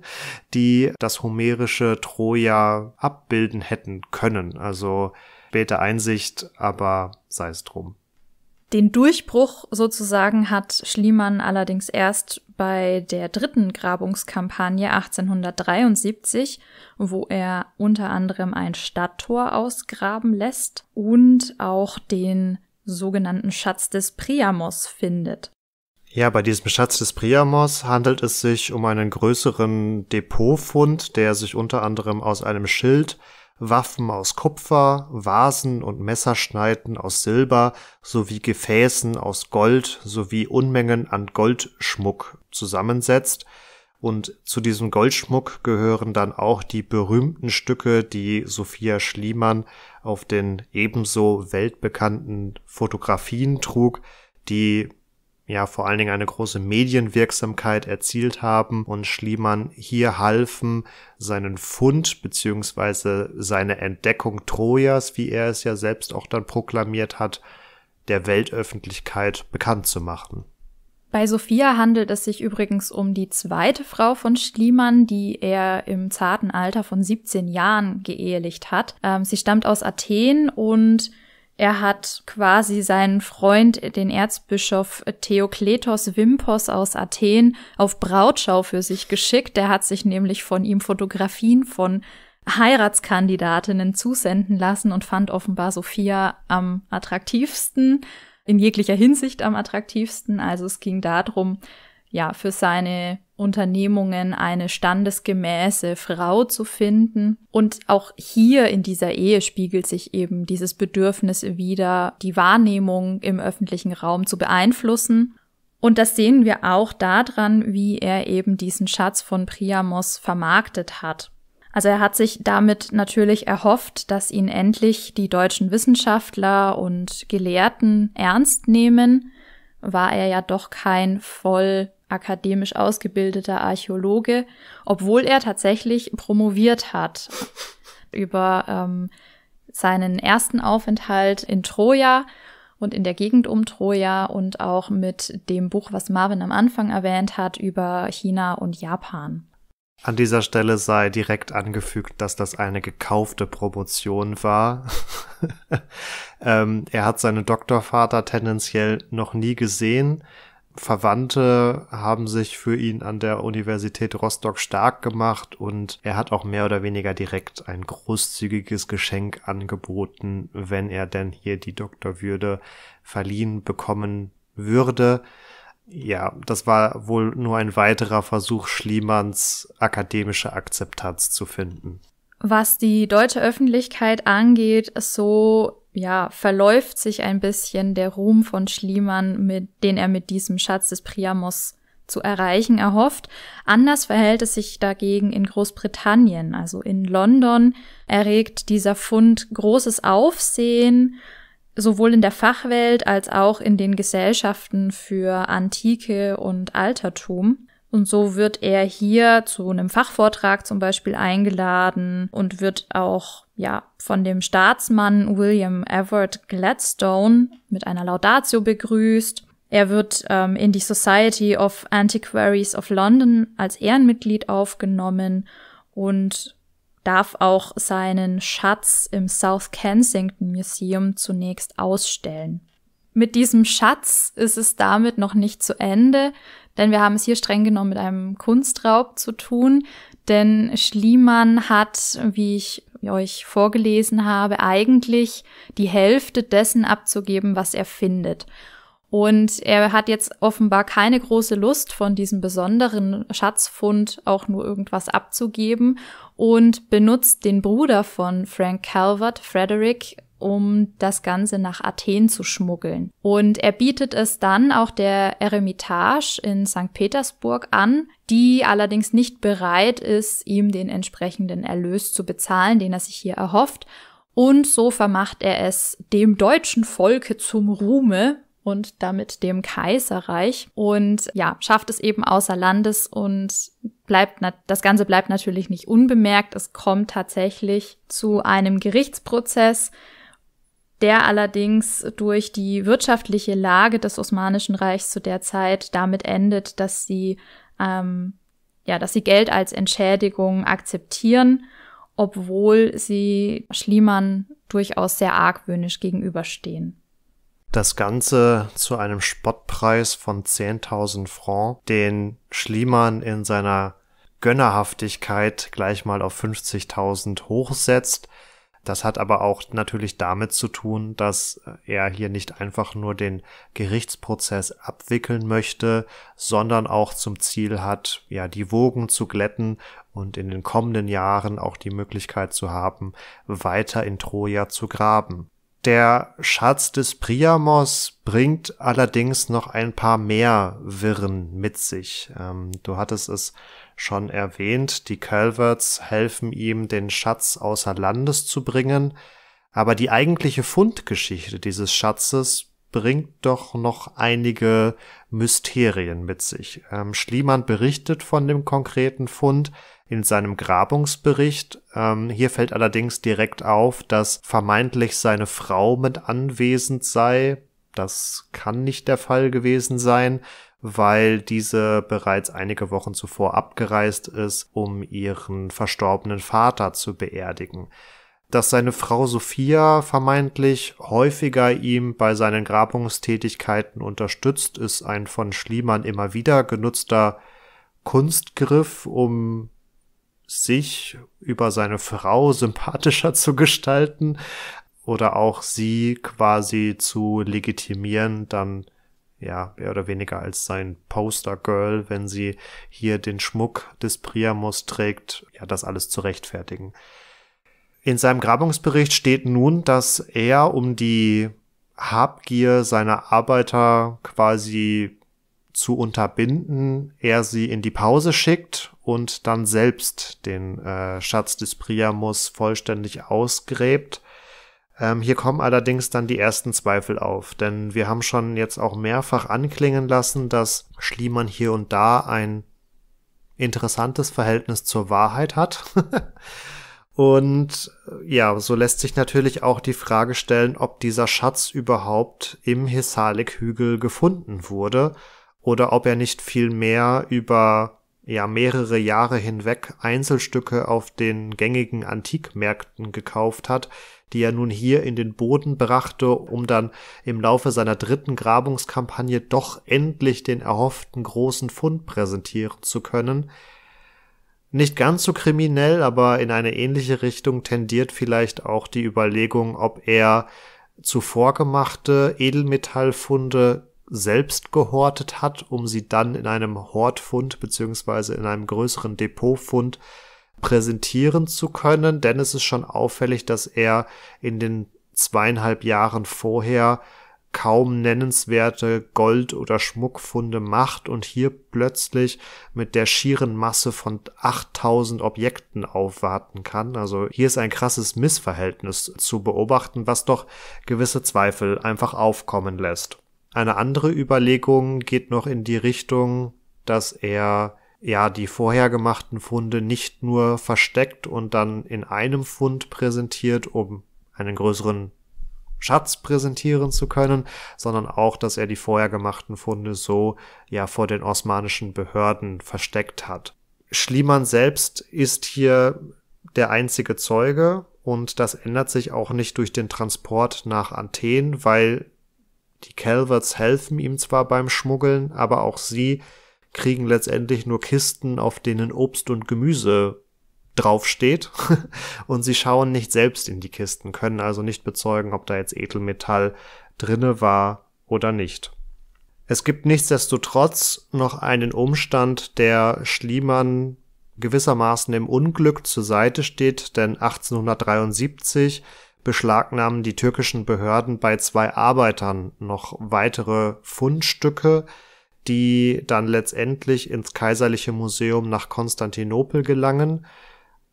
Speaker 1: die das homerische Troja abbilden hätten können. Also späte Einsicht, aber sei es drum.
Speaker 2: Den Durchbruch sozusagen hat Schliemann allerdings erst bei der dritten Grabungskampagne 1873, wo er unter anderem ein Stadttor ausgraben lässt und auch den sogenannten Schatz des Priamos findet.
Speaker 1: Ja, bei diesem Schatz des Priamos handelt es sich um einen größeren Depotfund, der sich unter anderem aus einem Schild, Waffen aus Kupfer, Vasen und Messerschneiden aus Silber sowie Gefäßen aus Gold sowie Unmengen an Goldschmuck zusammensetzt, und zu diesem Goldschmuck gehören dann auch die berühmten Stücke, die Sophia Schliemann auf den ebenso weltbekannten Fotografien trug, die ja vor allen Dingen eine große Medienwirksamkeit erzielt haben und Schliemann hier halfen, seinen Fund beziehungsweise seine Entdeckung Trojas, wie er es ja selbst auch dann proklamiert hat, der Weltöffentlichkeit bekannt zu machen.
Speaker 2: Bei Sophia handelt es sich übrigens um die zweite Frau von Schliemann, die er im zarten Alter von 17 Jahren geehelicht hat. Ähm, sie stammt aus Athen und er hat quasi seinen Freund, den Erzbischof Theokletos Wimpos aus Athen, auf Brautschau für sich geschickt. Der hat sich nämlich von ihm Fotografien von Heiratskandidatinnen zusenden lassen und fand offenbar Sophia am attraktivsten, in jeglicher Hinsicht am attraktivsten. Also es ging darum, ja, für seine Unternehmungen eine standesgemäße Frau zu finden. Und auch hier in dieser Ehe spiegelt sich eben dieses Bedürfnis wieder, die Wahrnehmung im öffentlichen Raum zu beeinflussen. Und das sehen wir auch daran, wie er eben diesen Schatz von Priamos vermarktet hat. Also er hat sich damit natürlich erhofft, dass ihn endlich die deutschen Wissenschaftler und Gelehrten ernst nehmen, war er ja doch kein voll akademisch ausgebildeter Archäologe, obwohl er tatsächlich promoviert hat über ähm, seinen ersten Aufenthalt in Troja und in der Gegend um Troja und auch mit dem Buch, was Marvin am Anfang erwähnt hat, über China und Japan.
Speaker 1: An dieser Stelle sei direkt angefügt, dass das eine gekaufte Promotion war. ähm, er hat seinen Doktorvater tendenziell noch nie gesehen. Verwandte haben sich für ihn an der Universität Rostock stark gemacht und er hat auch mehr oder weniger direkt ein großzügiges Geschenk angeboten, wenn er denn hier die Doktorwürde verliehen bekommen würde. Ja, das war wohl nur ein weiterer Versuch, Schliemanns akademische Akzeptanz zu finden.
Speaker 2: Was die deutsche Öffentlichkeit angeht, so ja, verläuft sich ein bisschen der Ruhm von Schliemann, mit, den er mit diesem Schatz des Priamos zu erreichen erhofft. Anders verhält es sich dagegen in Großbritannien, also in London erregt dieser Fund großes Aufsehen, sowohl in der Fachwelt als auch in den Gesellschaften für Antike und Altertum. Und so wird er hier zu einem Fachvortrag zum Beispiel eingeladen und wird auch ja, von dem Staatsmann William Everett Gladstone mit einer Laudatio begrüßt. Er wird ähm, in die Society of Antiquaries of London als Ehrenmitglied aufgenommen und darf auch seinen Schatz im South Kensington Museum zunächst ausstellen. Mit diesem Schatz ist es damit noch nicht zu Ende, denn wir haben es hier streng genommen mit einem Kunstraub zu tun. Denn Schliemann hat, wie ich euch vorgelesen habe, eigentlich die Hälfte dessen abzugeben, was er findet. Und er hat jetzt offenbar keine große Lust, von diesem besonderen Schatzfund auch nur irgendwas abzugeben und benutzt den Bruder von Frank Calvert, Frederick, um das Ganze nach Athen zu schmuggeln. Und er bietet es dann auch der Eremitage in St. Petersburg an, die allerdings nicht bereit ist, ihm den entsprechenden Erlös zu bezahlen, den er sich hier erhofft. Und so vermacht er es dem deutschen Volke zum Ruhme, und damit dem Kaiserreich und ja, schafft es eben außer Landes und bleibt, das Ganze bleibt natürlich nicht unbemerkt. Es kommt tatsächlich zu einem Gerichtsprozess der allerdings durch die wirtschaftliche Lage des Osmanischen Reichs zu der Zeit damit endet, dass sie, ähm, ja, dass sie Geld als Entschädigung akzeptieren, obwohl sie Schliemann durchaus sehr argwöhnisch gegenüberstehen.
Speaker 1: Das Ganze zu einem Spottpreis von 10.000 Francs, den Schliemann in seiner Gönnerhaftigkeit gleich mal auf 50.000 hochsetzt – das hat aber auch natürlich damit zu tun, dass äh, er hier nicht einfach nur den Gerichtsprozess abwickeln möchte, sondern auch zum Ziel hat, ja, die Wogen zu glätten und in den kommenden Jahren auch die Möglichkeit zu haben, weiter in Troja zu graben. Der Schatz des Priamos bringt allerdings noch ein paar mehr Wirren mit sich. Ähm, du hattest es schon erwähnt, die Calverts helfen ihm, den Schatz außer Landes zu bringen, aber die eigentliche Fundgeschichte dieses Schatzes bringt doch noch einige Mysterien mit sich. Ähm, Schliemann berichtet von dem konkreten Fund in seinem Grabungsbericht. Ähm, hier fällt allerdings direkt auf, dass vermeintlich seine Frau mit anwesend sei. Das kann nicht der Fall gewesen sein, weil diese bereits einige Wochen zuvor abgereist ist, um ihren verstorbenen Vater zu beerdigen dass seine Frau Sophia vermeintlich häufiger ihm bei seinen Grabungstätigkeiten unterstützt, ist ein von Schliemann immer wieder genutzter Kunstgriff, um sich über seine Frau sympathischer zu gestalten oder auch sie quasi zu legitimieren, dann ja, mehr oder weniger als sein Poster Girl, wenn sie hier den Schmuck des Priamos trägt, ja, das alles zu rechtfertigen. In seinem Grabungsbericht steht nun, dass er, um die Habgier seiner Arbeiter quasi zu unterbinden, er sie in die Pause schickt und dann selbst den äh, Schatz des Priamus vollständig ausgräbt. Ähm, hier kommen allerdings dann die ersten Zweifel auf, denn wir haben schon jetzt auch mehrfach anklingen lassen, dass Schliemann hier und da ein interessantes Verhältnis zur Wahrheit hat. Und äh, ja, so lässt sich natürlich auch die Frage stellen, ob dieser Schatz überhaupt im Hisalik-Hügel gefunden wurde oder ob er nicht vielmehr über ja mehrere Jahre hinweg Einzelstücke auf den gängigen Antikmärkten gekauft hat, die er nun hier in den Boden brachte, um dann im Laufe seiner dritten Grabungskampagne doch endlich den erhofften großen Fund präsentieren zu können, nicht ganz so kriminell, aber in eine ähnliche Richtung tendiert vielleicht auch die Überlegung, ob er zuvor gemachte Edelmetallfunde selbst gehortet hat, um sie dann in einem Hortfund beziehungsweise in einem größeren Depotfund präsentieren zu können, denn es ist schon auffällig, dass er in den zweieinhalb Jahren vorher kaum nennenswerte Gold- oder Schmuckfunde macht und hier plötzlich mit der schieren Masse von 8000 Objekten aufwarten kann. Also hier ist ein krasses Missverhältnis zu beobachten, was doch gewisse Zweifel einfach aufkommen lässt. Eine andere Überlegung geht noch in die Richtung, dass er ja die vorher gemachten Funde nicht nur versteckt und dann in einem Fund präsentiert, um einen größeren Schatz präsentieren zu können, sondern auch, dass er die vorher gemachten Funde so ja vor den osmanischen Behörden versteckt hat. Schliemann selbst ist hier der einzige Zeuge und das ändert sich auch nicht durch den Transport nach Athen, weil die Calverts helfen ihm zwar beim Schmuggeln, aber auch sie kriegen letztendlich nur Kisten, auf denen Obst und Gemüse draufsteht und sie schauen nicht selbst in die Kisten, können also nicht bezeugen, ob da jetzt Edelmetall drinne war oder nicht. Es gibt nichtsdestotrotz noch einen Umstand, der Schliemann gewissermaßen im Unglück zur Seite steht, denn 1873 beschlagnahmen die türkischen Behörden bei zwei Arbeitern noch weitere Fundstücke, die dann letztendlich ins Kaiserliche Museum nach Konstantinopel gelangen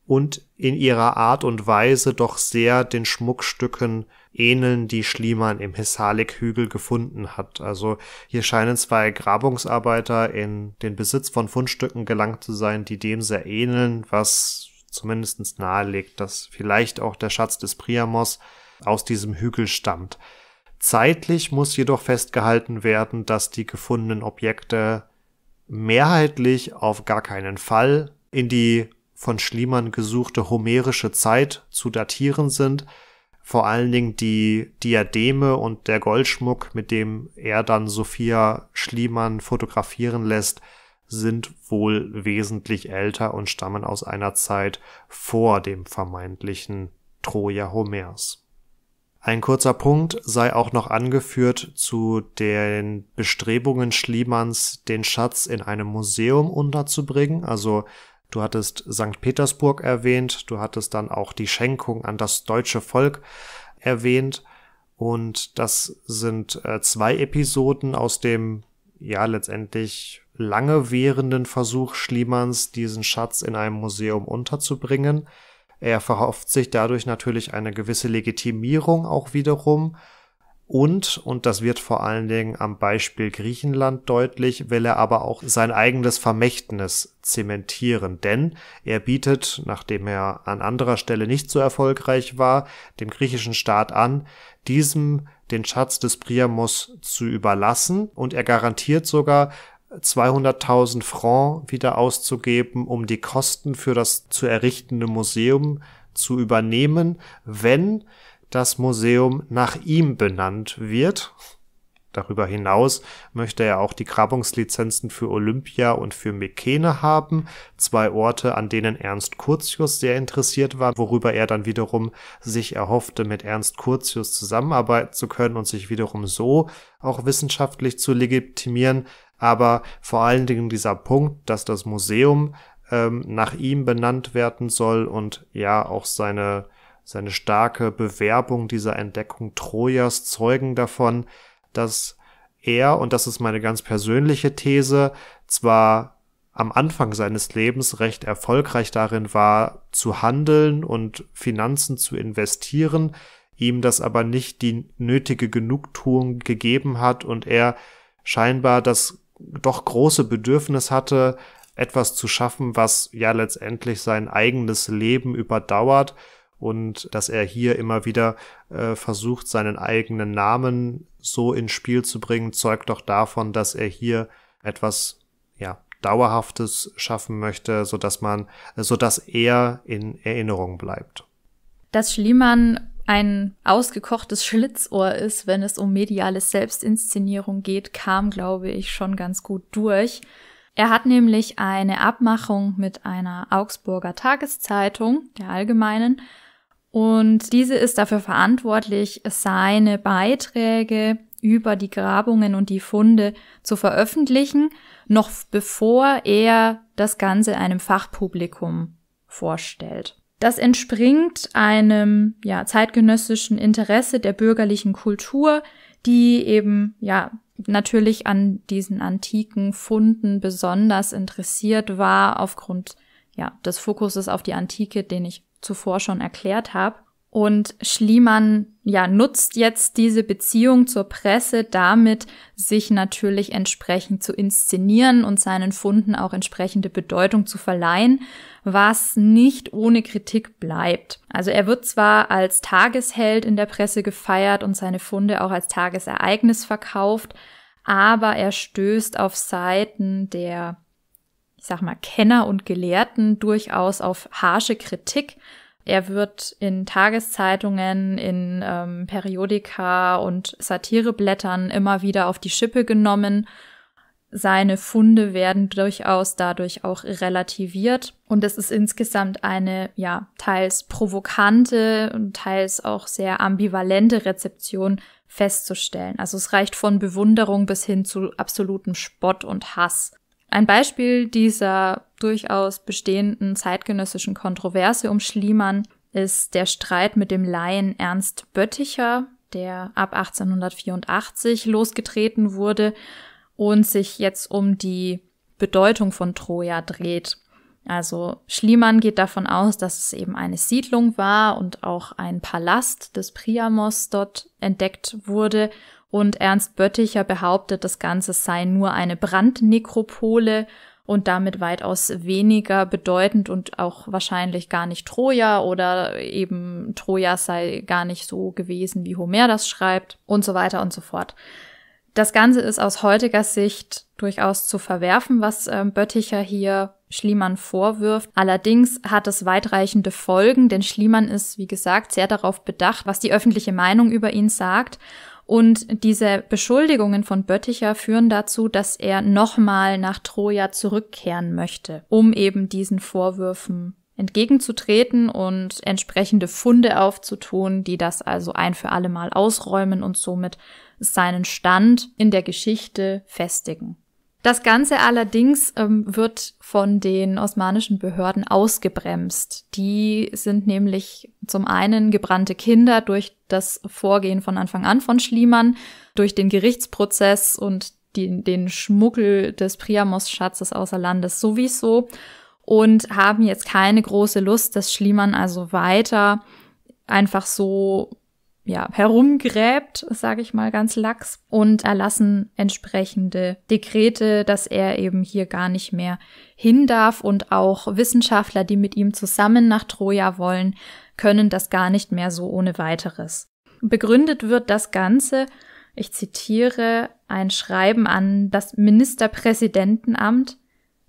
Speaker 1: und in ihrer Art und Weise doch sehr den Schmuckstücken ähneln, die Schliemann im Hessalik-Hügel gefunden hat. Also hier scheinen zwei Grabungsarbeiter in den Besitz von Fundstücken gelangt zu sein, die dem sehr ähneln, was zumindest nahelegt, dass vielleicht auch der Schatz des Priamos aus diesem Hügel stammt. Zeitlich muss jedoch festgehalten werden, dass die gefundenen Objekte mehrheitlich auf gar keinen Fall in die von Schliemann gesuchte homerische Zeit zu datieren sind, vor allen Dingen die Diademe und der Goldschmuck, mit dem er dann Sophia Schliemann fotografieren lässt, sind wohl wesentlich älter und stammen aus einer Zeit vor dem vermeintlichen Troja Homers. Ein kurzer Punkt sei auch noch angeführt zu den Bestrebungen Schliemanns, den Schatz in einem Museum unterzubringen. Also Du hattest St. Petersburg erwähnt, du hattest dann auch die Schenkung an das deutsche Volk erwähnt. Und das sind äh, zwei Episoden aus dem, ja, letztendlich lange währenden Versuch Schliemanns, diesen Schatz in einem Museum unterzubringen. Er verhofft sich dadurch natürlich eine gewisse Legitimierung auch wiederum und, und das wird vor allen Dingen am Beispiel Griechenland deutlich, will er aber auch sein eigenes Vermächtnis zementieren, denn er bietet, nachdem er an anderer Stelle nicht so erfolgreich war, dem griechischen Staat an, diesem den Schatz des Priamos zu überlassen und er garantiert sogar, 200.000 Franc wieder auszugeben, um die Kosten für das zu errichtende Museum zu übernehmen, wenn das Museum nach ihm benannt wird. Darüber hinaus möchte er auch die Grabungslizenzen für Olympia und für Mekene haben, zwei Orte, an denen Ernst Curtius sehr interessiert war, worüber er dann wiederum sich erhoffte, mit Ernst Curtius zusammenarbeiten zu können und sich wiederum so auch wissenschaftlich zu legitimieren. Aber vor allen Dingen dieser Punkt, dass das Museum ähm, nach ihm benannt werden soll und ja auch seine seine starke Bewerbung dieser Entdeckung Trojas zeugen davon, dass er, und das ist meine ganz persönliche These, zwar am Anfang seines Lebens recht erfolgreich darin war, zu handeln und Finanzen zu investieren, ihm das aber nicht die nötige Genugtuung gegeben hat und er scheinbar das doch große Bedürfnis hatte, etwas zu schaffen, was ja letztendlich sein eigenes Leben überdauert und dass er hier immer wieder äh, versucht, seinen eigenen Namen so ins Spiel zu bringen, zeugt doch davon, dass er hier etwas ja dauerhaftes schaffen möchte, so dass man, so dass er in Erinnerung bleibt.
Speaker 2: Dass Schliemann ein ausgekochtes Schlitzohr ist, wenn es um mediale Selbstinszenierung geht, kam, glaube ich, schon ganz gut durch. Er hat nämlich eine Abmachung mit einer Augsburger Tageszeitung, der Allgemeinen, und diese ist dafür verantwortlich, seine Beiträge über die Grabungen und die Funde zu veröffentlichen, noch bevor er das Ganze einem Fachpublikum vorstellt. Das entspringt einem ja, zeitgenössischen Interesse der bürgerlichen Kultur, die eben ja natürlich an diesen antiken Funden besonders interessiert war aufgrund ja des Fokuses auf die Antike, den ich zuvor schon erklärt habe. Und Schliemann ja nutzt jetzt diese Beziehung zur Presse damit, sich natürlich entsprechend zu inszenieren und seinen Funden auch entsprechende Bedeutung zu verleihen, was nicht ohne Kritik bleibt. Also er wird zwar als Tagesheld in der Presse gefeiert und seine Funde auch als Tagesereignis verkauft, aber er stößt auf Seiten der ich sag mal, Kenner und Gelehrten durchaus auf harsche Kritik. Er wird in Tageszeitungen, in ähm, Periodika und Satireblättern immer wieder auf die Schippe genommen. Seine Funde werden durchaus dadurch auch relativiert. Und es ist insgesamt eine, ja, teils provokante und teils auch sehr ambivalente Rezeption festzustellen. Also es reicht von Bewunderung bis hin zu absolutem Spott und Hass. Ein Beispiel dieser durchaus bestehenden zeitgenössischen Kontroverse um Schliemann ist der Streit mit dem Laien Ernst Bötticher, der ab 1884 losgetreten wurde und sich jetzt um die Bedeutung von Troja dreht. Also Schliemann geht davon aus, dass es eben eine Siedlung war und auch ein Palast des Priamos dort entdeckt wurde und Ernst Bötticher behauptet, das Ganze sei nur eine Brandnekropole und damit weitaus weniger bedeutend und auch wahrscheinlich gar nicht Troja oder eben Troja sei gar nicht so gewesen, wie Homer das schreibt und so weiter und so fort. Das Ganze ist aus heutiger Sicht durchaus zu verwerfen, was ähm, Bötticher hier Schliemann vorwirft. Allerdings hat es weitreichende Folgen, denn Schliemann ist, wie gesagt, sehr darauf bedacht, was die öffentliche Meinung über ihn sagt und diese Beschuldigungen von Bötticher führen dazu, dass er nochmal nach Troja zurückkehren möchte, um eben diesen Vorwürfen entgegenzutreten und entsprechende Funde aufzutun, die das also ein für alle Mal ausräumen und somit seinen Stand in der Geschichte festigen. Das Ganze allerdings ähm, wird von den osmanischen Behörden ausgebremst. Die sind nämlich zum einen gebrannte Kinder durch das Vorgehen von Anfang an von Schliemann, durch den Gerichtsprozess und die, den Schmuggel des Priamos-Schatzes außer Landes sowieso und haben jetzt keine große Lust, dass Schliemann also weiter einfach so ja, herumgräbt, sage ich mal ganz lax, und erlassen entsprechende Dekrete, dass er eben hier gar nicht mehr hin darf und auch Wissenschaftler, die mit ihm zusammen nach Troja wollen, können das gar nicht mehr so ohne weiteres. Begründet wird das Ganze, ich zitiere, ein Schreiben an das Ministerpräsidentenamt,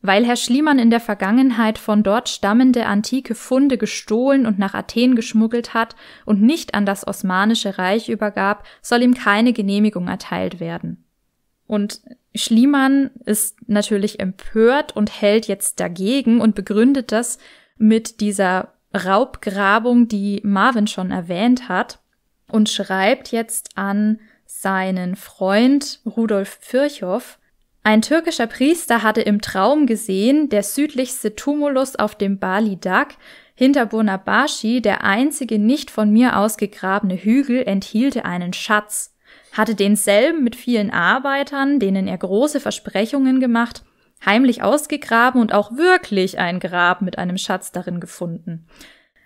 Speaker 2: weil Herr Schliemann in der Vergangenheit von dort stammende antike Funde gestohlen und nach Athen geschmuggelt hat und nicht an das Osmanische Reich übergab, soll ihm keine Genehmigung erteilt werden. Und Schliemann ist natürlich empört und hält jetzt dagegen und begründet das mit dieser Raubgrabung, die Marvin schon erwähnt hat, und schreibt jetzt an seinen Freund Rudolf Virchow, ein türkischer Priester hatte im Traum gesehen, der südlichste Tumulus auf dem Bali-Dag hinter Bonabashi, der einzige nicht von mir ausgegrabene Hügel, enthielte einen Schatz, hatte denselben mit vielen Arbeitern, denen er große Versprechungen gemacht, heimlich ausgegraben und auch wirklich ein Grab mit einem Schatz darin gefunden.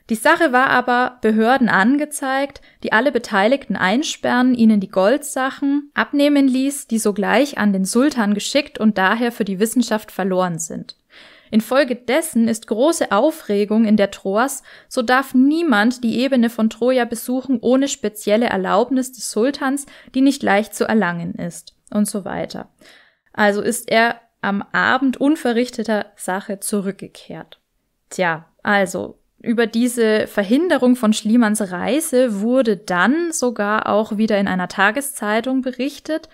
Speaker 2: Die Sache war aber Behörden angezeigt, die alle Beteiligten einsperren, ihnen die Goldsachen abnehmen ließ, die sogleich an den Sultan geschickt und daher für die Wissenschaft verloren sind. Infolgedessen ist große Aufregung in der Troas, so darf niemand die Ebene von Troja besuchen ohne spezielle Erlaubnis des Sultans, die nicht leicht zu erlangen ist und so weiter. Also ist er am Abend unverrichteter Sache zurückgekehrt. Tja, also über diese Verhinderung von Schliemanns Reise wurde dann sogar auch wieder in einer Tageszeitung berichtet.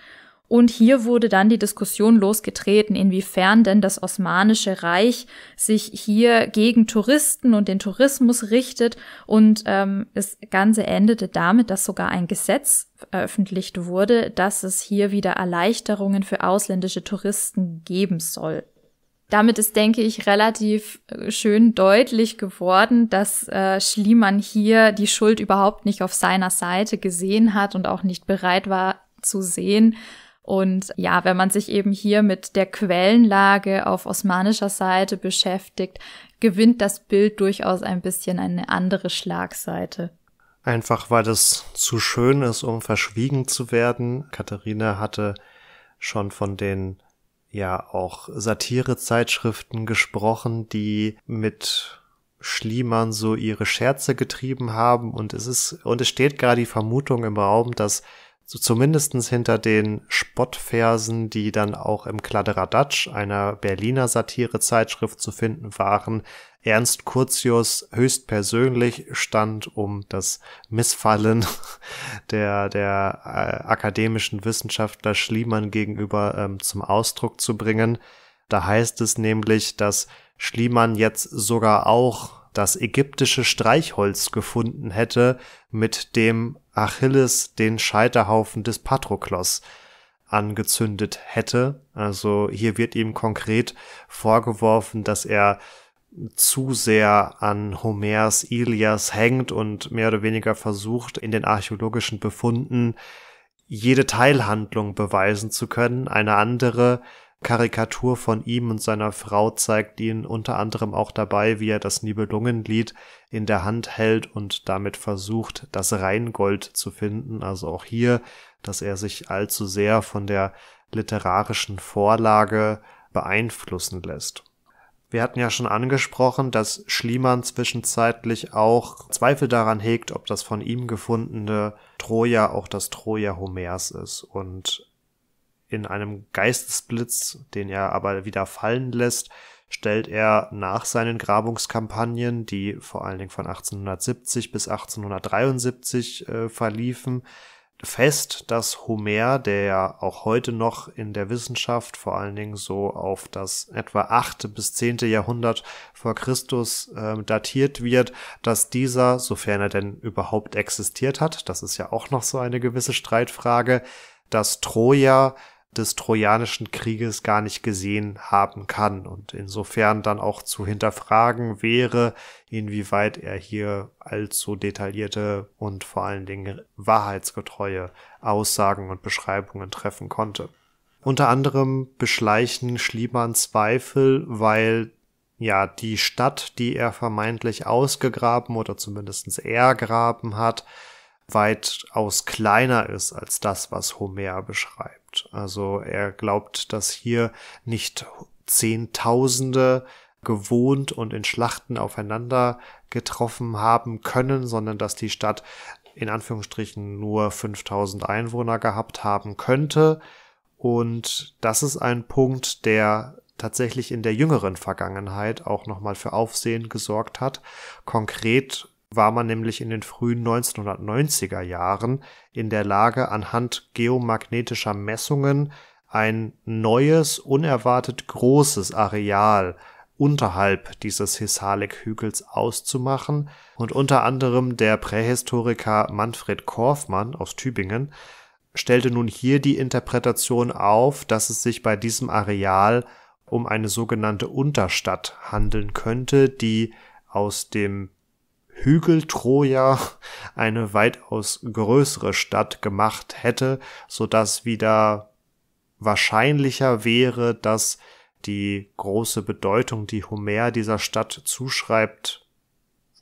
Speaker 2: Und hier wurde dann die Diskussion losgetreten, inwiefern denn das Osmanische Reich sich hier gegen Touristen und den Tourismus richtet. Und ähm, das Ganze endete damit, dass sogar ein Gesetz veröffentlicht wurde, dass es hier wieder Erleichterungen für ausländische Touristen geben soll damit ist, denke ich, relativ äh, schön deutlich geworden, dass äh, Schliemann hier die Schuld überhaupt nicht auf seiner Seite gesehen hat und auch nicht bereit war zu sehen. Und ja, wenn man sich eben hier mit der Quellenlage auf osmanischer Seite beschäftigt, gewinnt das Bild durchaus ein bisschen eine andere Schlagseite.
Speaker 1: Einfach weil es zu schön ist, um verschwiegen zu werden. Katharina hatte schon von den ja auch Satirezeitschriften gesprochen, die mit Schliemann so ihre Scherze getrieben haben und es ist und es steht gar die Vermutung im Raum, dass so zumindestens hinter den Spottversen, die dann auch im Kladderadatsch, einer Berliner Satirezeitschrift zu finden waren, Ernst Curtius höchstpersönlich stand um das Missfallen der, der äh, akademischen Wissenschaftler Schliemann gegenüber ähm, zum Ausdruck zu bringen. Da heißt es nämlich, dass Schliemann jetzt sogar auch das ägyptische Streichholz gefunden hätte, mit dem Achilles den Scheiterhaufen des Patroklos angezündet hätte. Also hier wird ihm konkret vorgeworfen, dass er zu sehr an Homers Ilias hängt und mehr oder weniger versucht, in den archäologischen Befunden jede Teilhandlung beweisen zu können. Eine andere Karikatur von ihm und seiner Frau zeigt ihn unter anderem auch dabei, wie er das Nibelungenlied in der Hand hält und damit versucht, das Rheingold zu finden. Also auch hier, dass er sich allzu sehr von der literarischen Vorlage beeinflussen lässt. Wir hatten ja schon angesprochen, dass Schliemann zwischenzeitlich auch Zweifel daran hegt, ob das von ihm gefundene Troja auch das Troja Homers ist. Und in einem Geistesblitz, den er aber wieder fallen lässt, stellt er nach seinen Grabungskampagnen, die vor allen Dingen von 1870 bis 1873 äh, verliefen, fest, dass Homer, der ja auch heute noch in der Wissenschaft vor allen Dingen so auf das etwa achte bis zehnte Jahrhundert vor Christus äh, datiert wird, dass dieser, sofern er denn überhaupt existiert hat, das ist ja auch noch so eine gewisse Streitfrage, dass Troja des Trojanischen Krieges gar nicht gesehen haben kann und insofern dann auch zu hinterfragen wäre, inwieweit er hier allzu detaillierte und vor allen Dingen wahrheitsgetreue Aussagen und Beschreibungen treffen konnte. Unter anderem beschleichen Schliemann Zweifel, weil ja, die Stadt, die er vermeintlich ausgegraben oder zumindestens ergraben hat, weitaus kleiner ist als das, was Homer beschreibt gibt. Also er glaubt, dass hier nicht Zehntausende gewohnt und in Schlachten aufeinander getroffen haben können, sondern dass die Stadt in Anführungsstrichen nur 5000 Einwohner gehabt haben könnte. Und das ist ein Punkt, der tatsächlich in der jüngeren Vergangenheit auch nochmal für Aufsehen gesorgt hat. Konkret war man nämlich in den frühen 1990er Jahren in der Lage, anhand geomagnetischer Messungen ein neues, unerwartet großes Areal unterhalb dieses Hisarlik-Hügels auszumachen und unter anderem der Prähistoriker Manfred Korfmann aus Tübingen stellte nun hier die Interpretation auf, dass es sich bei diesem Areal um eine sogenannte Unterstadt handeln könnte, die aus dem Hügel Troja eine weitaus größere Stadt gemacht hätte, so dass wieder wahrscheinlicher wäre, dass die große Bedeutung, die Homer dieser Stadt zuschreibt,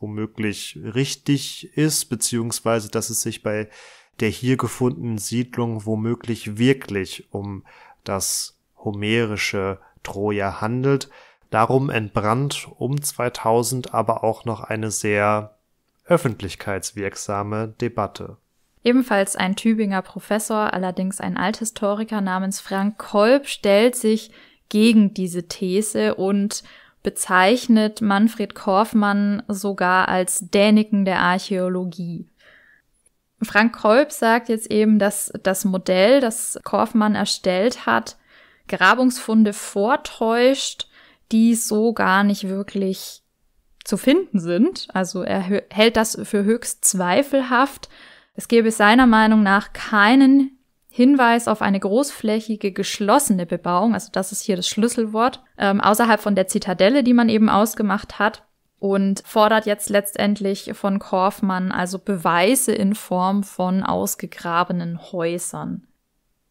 Speaker 1: womöglich richtig ist, beziehungsweise dass es sich bei der hier gefundenen Siedlung womöglich wirklich um das homerische Troja handelt, Darum entbrannt um 2000 aber auch noch eine sehr öffentlichkeitswirksame Debatte.
Speaker 2: Ebenfalls ein Tübinger Professor, allerdings ein Althistoriker namens Frank Kolb, stellt sich gegen diese These und bezeichnet Manfred Korfmann sogar als Däniken der Archäologie. Frank Kolb sagt jetzt eben, dass das Modell, das Korfmann erstellt hat, Grabungsfunde vortäuscht, die so gar nicht wirklich zu finden sind. Also er hält das für höchst zweifelhaft. Es gäbe seiner Meinung nach keinen Hinweis auf eine großflächige geschlossene Bebauung, also das ist hier das Schlüsselwort, ähm, außerhalb von der Zitadelle, die man eben ausgemacht hat und fordert jetzt letztendlich von Korfmann also Beweise in Form von ausgegrabenen Häusern.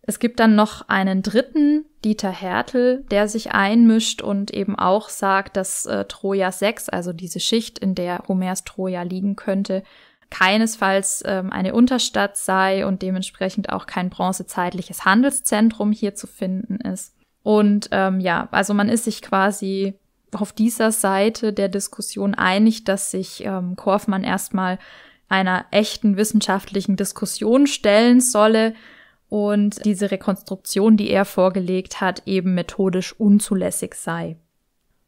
Speaker 2: Es gibt dann noch einen dritten, Dieter Hertel, der sich einmischt und eben auch sagt, dass äh, Troja 6, also diese Schicht, in der Homers Troja liegen könnte, keinesfalls ähm, eine Unterstadt sei und dementsprechend auch kein bronzezeitliches Handelszentrum hier zu finden ist. Und ähm, ja, also man ist sich quasi auf dieser Seite der Diskussion einig, dass sich ähm, Korfmann erstmal einer echten wissenschaftlichen Diskussion stellen solle, und diese Rekonstruktion, die er vorgelegt hat, eben methodisch unzulässig sei.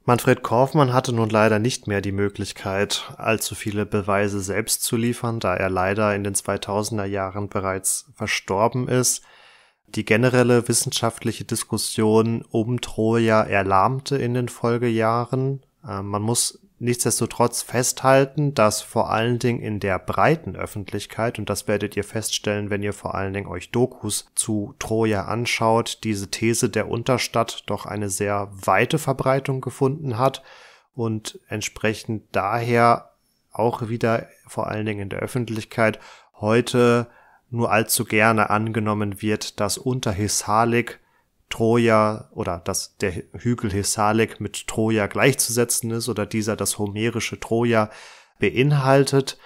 Speaker 1: Manfred Kaufmann hatte nun leider nicht mehr die Möglichkeit, allzu viele Beweise selbst zu liefern, da er leider in den 2000er Jahren bereits verstorben ist. Die generelle wissenschaftliche Diskussion um Troja erlahmte in den Folgejahren. Äh, man muss nichtsdestotrotz festhalten, dass vor allen Dingen in der breiten Öffentlichkeit, und das werdet ihr feststellen, wenn ihr vor allen Dingen euch Dokus zu Troja anschaut, diese These der Unterstadt doch eine sehr weite Verbreitung gefunden hat und entsprechend daher auch wieder vor allen Dingen in der Öffentlichkeit heute nur allzu gerne angenommen wird, dass unter Hissarlik Troja oder dass der Hügel Hesalik mit Troja gleichzusetzen ist oder dieser das homerische Troja beinhaltet.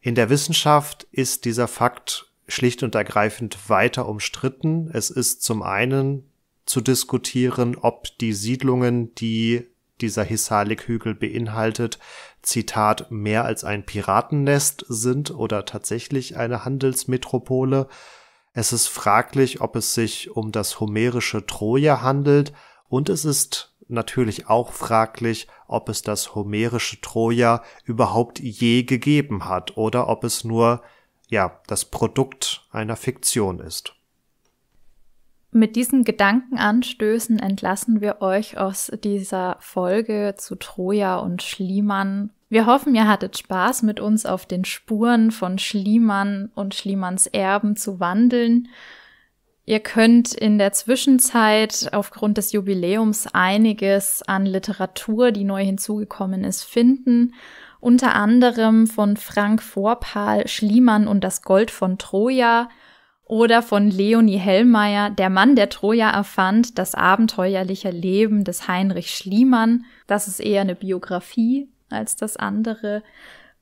Speaker 1: In der Wissenschaft ist dieser Fakt schlicht und ergreifend weiter umstritten. Es ist zum einen zu diskutieren, ob die Siedlungen, die dieser Hisalik-Hügel beinhaltet, Zitat, mehr als ein Piratennest sind oder tatsächlich eine Handelsmetropole. Es ist fraglich, ob es sich um das homerische Troja handelt und es ist natürlich auch fraglich, ob es das homerische Troja überhaupt je gegeben hat oder ob es nur ja, das Produkt einer Fiktion ist.
Speaker 2: Mit diesen Gedankenanstößen entlassen wir euch aus dieser Folge zu Troja und Schliemann wir hoffen, ihr hattet Spaß, mit uns auf den Spuren von Schliemann und Schliemanns Erben zu wandeln. Ihr könnt in der Zwischenzeit aufgrund des Jubiläums einiges an Literatur, die neu hinzugekommen ist, finden. Unter anderem von Frank Vorpahl Schliemann und das Gold von Troja oder von Leonie Hellmeier, der Mann, der Troja erfand, das abenteuerliche Leben des Heinrich Schliemann. Das ist eher eine Biografie als das andere.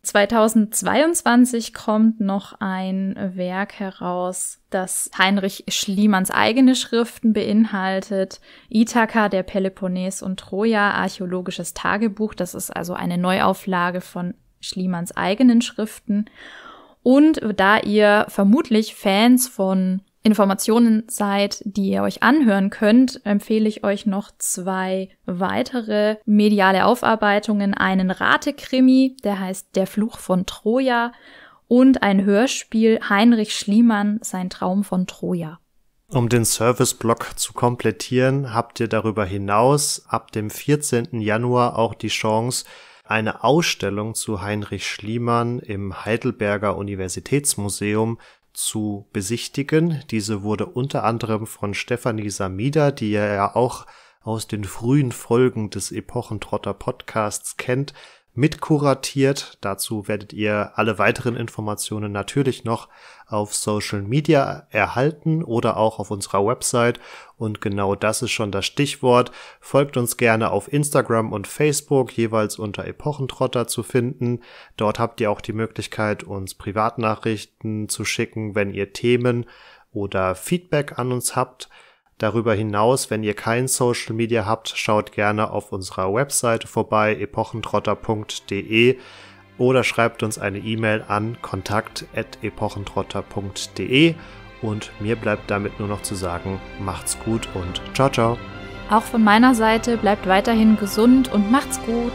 Speaker 2: 2022 kommt noch ein Werk heraus, das Heinrich Schliemanns eigene Schriften beinhaltet. Ithaka, der Peloponnes und Troja, archäologisches Tagebuch. Das ist also eine Neuauflage von Schliemanns eigenen Schriften. Und da ihr vermutlich Fans von Informationen seid, die ihr euch anhören könnt, empfehle ich euch noch zwei weitere mediale Aufarbeitungen. Einen Ratekrimi, der heißt Der Fluch von Troja und ein Hörspiel Heinrich Schliemann, sein Traum von Troja.
Speaker 1: Um den Service-Block zu komplettieren, habt ihr darüber hinaus ab dem 14. Januar auch die Chance, eine Ausstellung zu Heinrich Schliemann im Heidelberger Universitätsmuseum zu besichtigen. Diese wurde unter anderem von Stefanie Samida, die ihr ja auch aus den frühen Folgen des Epochentrotter Podcasts kennt, mitkuratiert. Dazu werdet ihr alle weiteren Informationen natürlich noch auf Social Media erhalten oder auch auf unserer Website. Und genau das ist schon das Stichwort. Folgt uns gerne auf Instagram und Facebook, jeweils unter Epochentrotter zu finden. Dort habt ihr auch die Möglichkeit, uns Privatnachrichten zu schicken, wenn ihr Themen oder Feedback an uns habt. Darüber hinaus, wenn ihr kein Social Media habt, schaut gerne auf unserer Webseite vorbei, epochentrotter.de oder schreibt uns eine E-Mail an kontakt.epochentrotter.de und mir bleibt damit nur noch zu sagen, macht's gut und ciao, ciao.
Speaker 2: Auch von meiner Seite bleibt weiterhin gesund und macht's gut.